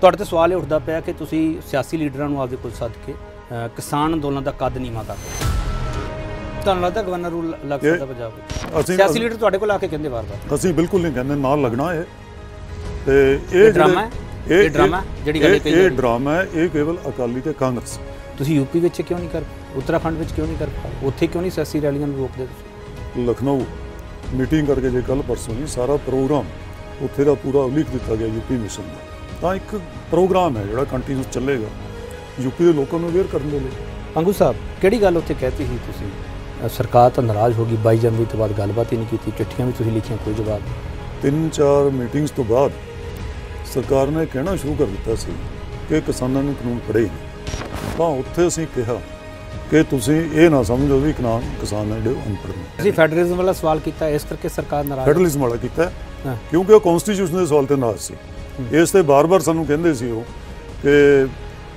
ਤੁਹਾਡੇ ਤੇ ਸਵਾਲ ਇਹ ਉੱਠਦਾ ਪਿਆ ਕਿ ਤੁਸੀਂ ਸਿਆਸੀ ਲੀਡਰਾਂ ਨੂੰ ਆਪਦੇ ਕੋਲ ਸੱਦ ਕੇ ਕਿਸਾਨ ਅੰਦੋਲਨ ਦਾ ਕੱਦ ਨੀਵਾ ਕਰਦੇ ਤੁਹਾਨੂੰ ਲੱਗਦਾ ਗਵਰਨਰ ਰੂਲ ਲੱਗ ਸਕਦਾ ਪੰਜਾਬ ਵਿੱਚ ਸਿਆਸੀ ਲੀਡਰ ਤੁਹਾਡੇ ਕੋਲ ਆ ਕੇ ਕਹਿੰਦੇ ਵਾਰ-ਵਾਰ ਅਸੀਂ ਬਿਲਕੁਲ ਨਹੀਂ ਕਹਿੰਦੇ ਨਾਲ ਲੱਗਣਾ ਹੈ ਤੇ ਇਹ ਡਰਾਮਾ ਹੈ ਇਹ ਡਰਾਮਾ ਜਿਹੜੀ ਗੱਲ ਕਹੀ ਇਹ ਡਰਾਮਾ ਹੈ ਇਹ ਕੇਵਲ ਅਕਾਲੀ ਤੇ ਕਾਂਗਰਸ ਤੁਸੀਂ ਯੂਪੀ ਵਿੱਚ ਕਿਉਂ ਨਹੀਂ ਕਰ ਉੱਤਰਾਖੰਡ ਵਿੱਚ ਕਿਉਂ ਨਹੀਂ ਕਰ ਉੱਥੇ ਕਿਉਂ ਨਹੀਂ ਸਿਆਸੀ ਰੈਲੀਆਂ ਨੂੰ ਰੋਕਦੇ ਤੁਸੀਂ ਲਖਨਊ ਮੀਟਿੰਗ ਕਰਕੇ ਜੇ ਕੱਲ ਪਰਸੋਂ ਨਹੀਂ ਸਾਰਾ ਪ੍ਰੋਗਰਾਮ ਉੱਥੇ ਦਾ ਪੂਰਾ ਉਲੀਖ ਦਿੱਤਾ ਗਿਆ ਯੂਪੀ ਮਿਸ਼ਨ ਦਾ ਤਾਂ ਇੱਕ ਪ੍ਰੋਗਰਾਮ ਹੈ ਜਿਹੜਾ ਕੰਟੀਨਿਊ ਚੱਲੇਗਾ ਯੂਪੀ ਦੇ ਲੋਕਾਂ ਨੂੰ ਅਵੇਅਰ ਕਰਨ ਦੇ ਲਈ ਅੰਗੂ ਸਾਹਿਬ ਕਿਹੜੀ ਗੱਲ ਉੱਥੇ ਕਹਿਤੀ ਸੀ ਤੁਸੀਂ ਸਰਕਾਰ ਤਾਂ ਨਾਰਾਜ਼ ਹੋ ਗਈ 22 ਜਨਵਰੀ ਤੋਂ ਬਾਅਦ ਗੱਲਬਾਤ ਹੀ ਨਹੀਂ ਕੀਤੀ ਚਿੱਠੀਆਂ ਵੀ ਤੁਸੀਂ ਲਿਖੀਆਂ ਕੋਈ ਜਵਾਬ ਤਿੰਨ ਚਾਰ ਮੀਟਿੰਗਸ ਤੋਂ ਬਾਅਦ ਸਰਕਾਰ ਨੇ ਕਹਿਣਾ ਸ਼ੁਰੂ ਕਰ ਦਿੱਤਾ ਸੀ ਕਿ ਕਿਸਾਨਾਂ ਨੂੰ ਕਾਨੂੰਨ ਪੜੇ ਤਾਂ ਉੱਥੇ ਅਸੀਂ ਕਿਹਾ ਕਿ ਤੁਸੀਂ ਇਹ ਨਾ ਸਮਝੋ ਵੀ ਕਿਸਾਨ ਕਿਸਾਨ ਜਿਹੜੇ ਅਨਪੜ੍ਹ ਨੇ ਤੁਸੀਂ ਫੈਡਰਲਿਜ਼ਮ ਵਾਲਾ ਸਵਾਲ ਕੀਤਾ ਇਸ ਕਰਕੇ ਸਰਕਾਰ ਨਾਰਾਜ਼ ਫੈਡਰਲਿਜ਼ਮ ਵਾਲਾ ਕੀਤਾ ਕਿਉਂਕਿ ਉਹ ਕਨਸਟੀਟਿਊਸ਼ਨ ਦੇ ਸਵਾਲ ਤੇ ਨਾਰਾਜ਼ ਸੀ ਇਸ ਤੇ ਬਾਰ-ਬਾਰ ਸਾਨੂੰ ਕਹਿੰਦੇ ਸੀ ਉਹ ਕਿ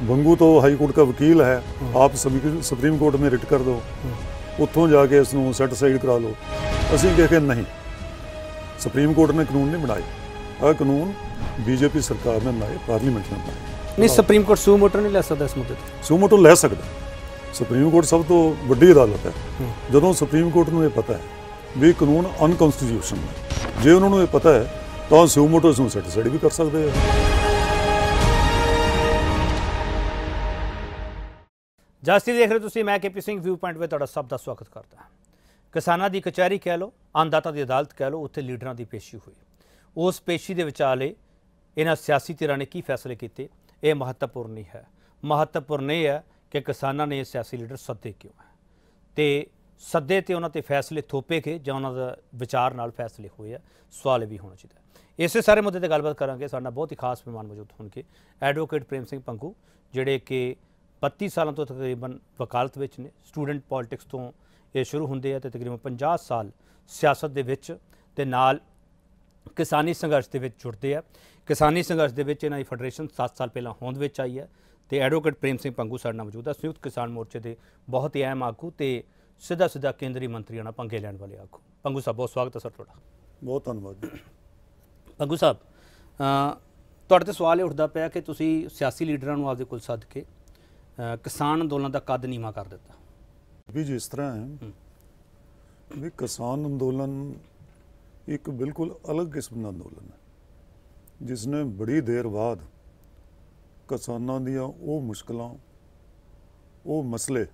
ਵੰਗੂ ਤੋਂ ਹਾਈ ਕੋਰਟ ਦਾ ਵਕੀਲ ਹੈ ਆਪ ਸੁਪਰੀਮ ਕੋਰਟ ਮੇ ਰਿਟ ਕਰ ਦਿਓ ਉੱਥੋਂ ਜਾ ਕੇ ਇਸ ਨੂੰ ਸੈਟ ਸਾਈਡ ਕਰਾ ਲਓ ਅਸੀਂ ਕਹੇ ਕਿ ਨਹੀਂ ਸੁਪਰੀਮ ਕੋਰਟ ਨੇ ਕਾਨੂੰਨ ਨਹੀਂ ਬਣਾਏ ਇਹ ਕਾਨੂੰਨ ਬੀਜੇਪੀ ਸਰਕਾਰ ਨੇ ਬਣਾਏ ਪਾਰਲੀਮੈਂਟ ਨੇ ਬਣਾਏ ਨਹੀਂ ਸੁਪਰੀਮ ਕੋਰਟ ਸੂ ਮੋਟਰ ਨਹੀਂ ਲੈ ਸਕਦਾ ਇਸ ਮੁੱਦੇ ਤੇ ਸੂ ਮੋਟਰ ਲੈ ਸਕਦਾ ਸੁਪਰੀਮ ਕੋਰਟ ਸਭ ਤੋਂ ਵੱਡੀ ਅਦਾਲਤ ਹੈ ਜਦੋਂ ਸੁਪਰੀਮ ਕੋਰਟ ਨੂੰ ਇਹ ਪਤਾ ਹੈ ਵੀ ਕਾਨੂੰਨ ਅਨਕਨਸਟੀਟਿਊਸ਼ਨਲ ਹੈ ਜੇ ਉਹਨਾਂ ਨੂੰ ਇਹ ਪਤਾ ਹੈ ਤਾਂ ਮੋਟਰਸ ਨੂੰ ਸੈਟ ਸੈਟ ਵੀ ਕਰ ਸਕਦੇ ਆ ਜਸਟਿਸ ਦੇਖ ਰਹੇ ਤੁਸੀਂ ਮੈਂ ਕੇਪੀ ਸਿੰਘ ਵਿਊ ਪੁਆਇੰਟ 'ਤੇ ਤੁਹਾਡਾ ਸਭ ਦਾ ਸਵਾਗਤ ਕਰਦਾ ਕਿਸਾਨਾਂ ਦੀ ਕਚਹਿਰੀ ਕਹਿ ਲਓ ਅੰਦਾਤਾ ਦੀ ਅਦਾਲਤ ਕਹਿ ਲਓ ਉੱਥੇ ਲੀਡਰਾਂ ਦੀ ਪੇਸ਼ੀ ਹੋਈ ਉਸ ਪੇਸ਼ੀ ਦੇ ਵਿਚਾਲੇ ਇਹਨਾਂ ਸਿਆਸੀ ਧਿਰਾਂ ਨੇ ਕੀ ਫੈਸਲੇ ਕੀਤੇ ਇਹ ਮਹੱਤਵਪੂਰਨ ਨਹੀਂ ਹੈ ਮਹੱਤਵਪੂਰਨ ਇਹ ਹੈ ਕਿ ਕਿਸਾਨਾਂ ਨੇ ਇਹ ਸਿਆਸੀ ਲੀਡਰ ਸੱਦੇ ਕਿਉਂ ਹੈ ਤੇ ਸੱਦੇ ਤੇ ਉਹਨਾਂ ਤੇ ਫੈਸਲੇ ਥੋਪੇ ਕੇ ਜਾਂ ਉਹਨਾਂ ਦਾ ਵਿਚਾਰ ਨਾਲ ਫੈਸਲੇ ਹੋਏ ਆ ਸਵਾਲ ਵੀ ਹੋਣਾ ਚਾਹੀਦਾ ਇਸੇ ਸਾਰੇ ਮੁੱਦੇ ਤੇ ਗੱਲਬਾਤ ਕਰਾਂਗੇ ਸਾਡਾ ਬਹੁਤ ਹੀ ਖਾਸ ਮਹਿਮਾਨ ਮੌਜੂਦ ਕੇ ਐਡਵੋਕੇਟ ਪ੍ਰੇਮ ਸਿੰਘ ਪੰਗੂ ਜਿਹੜੇ ਕਿ 32 ਸਾਲਾਂ ਤੋਂ ਤਕਰੀਬਨ ਵਕਾਲਤ ਵਿੱਚ ਨੇ ਸਟੂਡੈਂਟ ਪੋਲਿਟਿਕਸ ਤੋਂ ਇਹ ਸ਼ੁਰੂ ਹੁੰਦੇ ਆ ਤੇ ਤਕਰੀਬਨ 50 ਸਾਲ ਸਿਆਸਤ ਦੇ ਵਿੱਚ ਤੇ ਨਾਲ ਕਿਸਾਨੀ ਸੰਘਰਸ਼ ਦੇ ਵਿੱਚ ਜੁੜਦੇ ਆ ਕਿਸਾਨੀ ਸੰਘਰਸ਼ ਦੇ ਵਿੱਚ ਇਹਨਾਂ ਦੀ ਫੈਡਰੇਸ਼ਨ 7 ਸਾਲ ਪਹਿਲਾਂ ਹੋਂਦ ਵਿੱਚ ਆਈ ਹੈ ਤੇ ਐਡਵੋਕੇਟ ਪ੍ਰੇਮ ਸਿੰਘ ਪੰਗੂ ਸਾਡੇ ਨਾਲ ਮੌਜੂਦ ਆ ਸੰਯੁਕਤ ਕਿਸਾਨ ਮੋਰਚੇ ਦੇ ਬਹੁਤ ਹੀ ਅਹਿਮ ਆਗੂ ਤੇ ਸਿੱਧਾ ਸਿੱਧਾ ਕੇਂਦਰੀ ਮੰਤਰੀਆਂ ਨਾਲ ਪੰਗੇ ਲੈਣ ਵਾਲੇ ਆਖੋ ਪੰਗੂ ਸਾਹਿਬ ਬਹੁਤ ਸਵਾਗਤ ਹੈ ਸਰ ਤੁਹਾਡਾ ਬਹੁਤ ਧੰਨਵਾਦ ਪੰਗੂ ਸਾਹਿਬ ਤੁਹਾਡੇ ਤੇ ਸਵਾਲ ਇਹ ਉੱਠਦਾ ਪਿਆ ਕਿ ਤੁਸੀਂ ਸਿਆਸੀ ਲੀਡਰਾਂ ਨੂੰ ਆਪਦੇ ਕੋਲ ਸੱਦ ਕੇ ਕਿਸਾਨ ਅੰਦੋਲਨ ਦਾ ਕੱਦ ਨੀਵਾ ਕਰ ਦਿੱਤਾ ਵੀ ਜਿਸ ਤਰ੍ਹਾਂ ਹੈ ਵੀ ਕਿਸਾਨ ਅੰਦੋਲਨ ਇੱਕ ਬਿਲਕੁਲ ਅਲੱਗ ਕਿਸਮ ਦਾ ਅੰਦੋਲਨ ਹੈ ਜਿਸ ਨੇ ਬੜੀ ਦੇਰ ਬਾਅਦ ਕਿਸਾਨਾਂ ਦੀਆਂ ਉਹ ਮੁਸ਼ਕਲਾਂ ਉਹ ਮਸਲੇ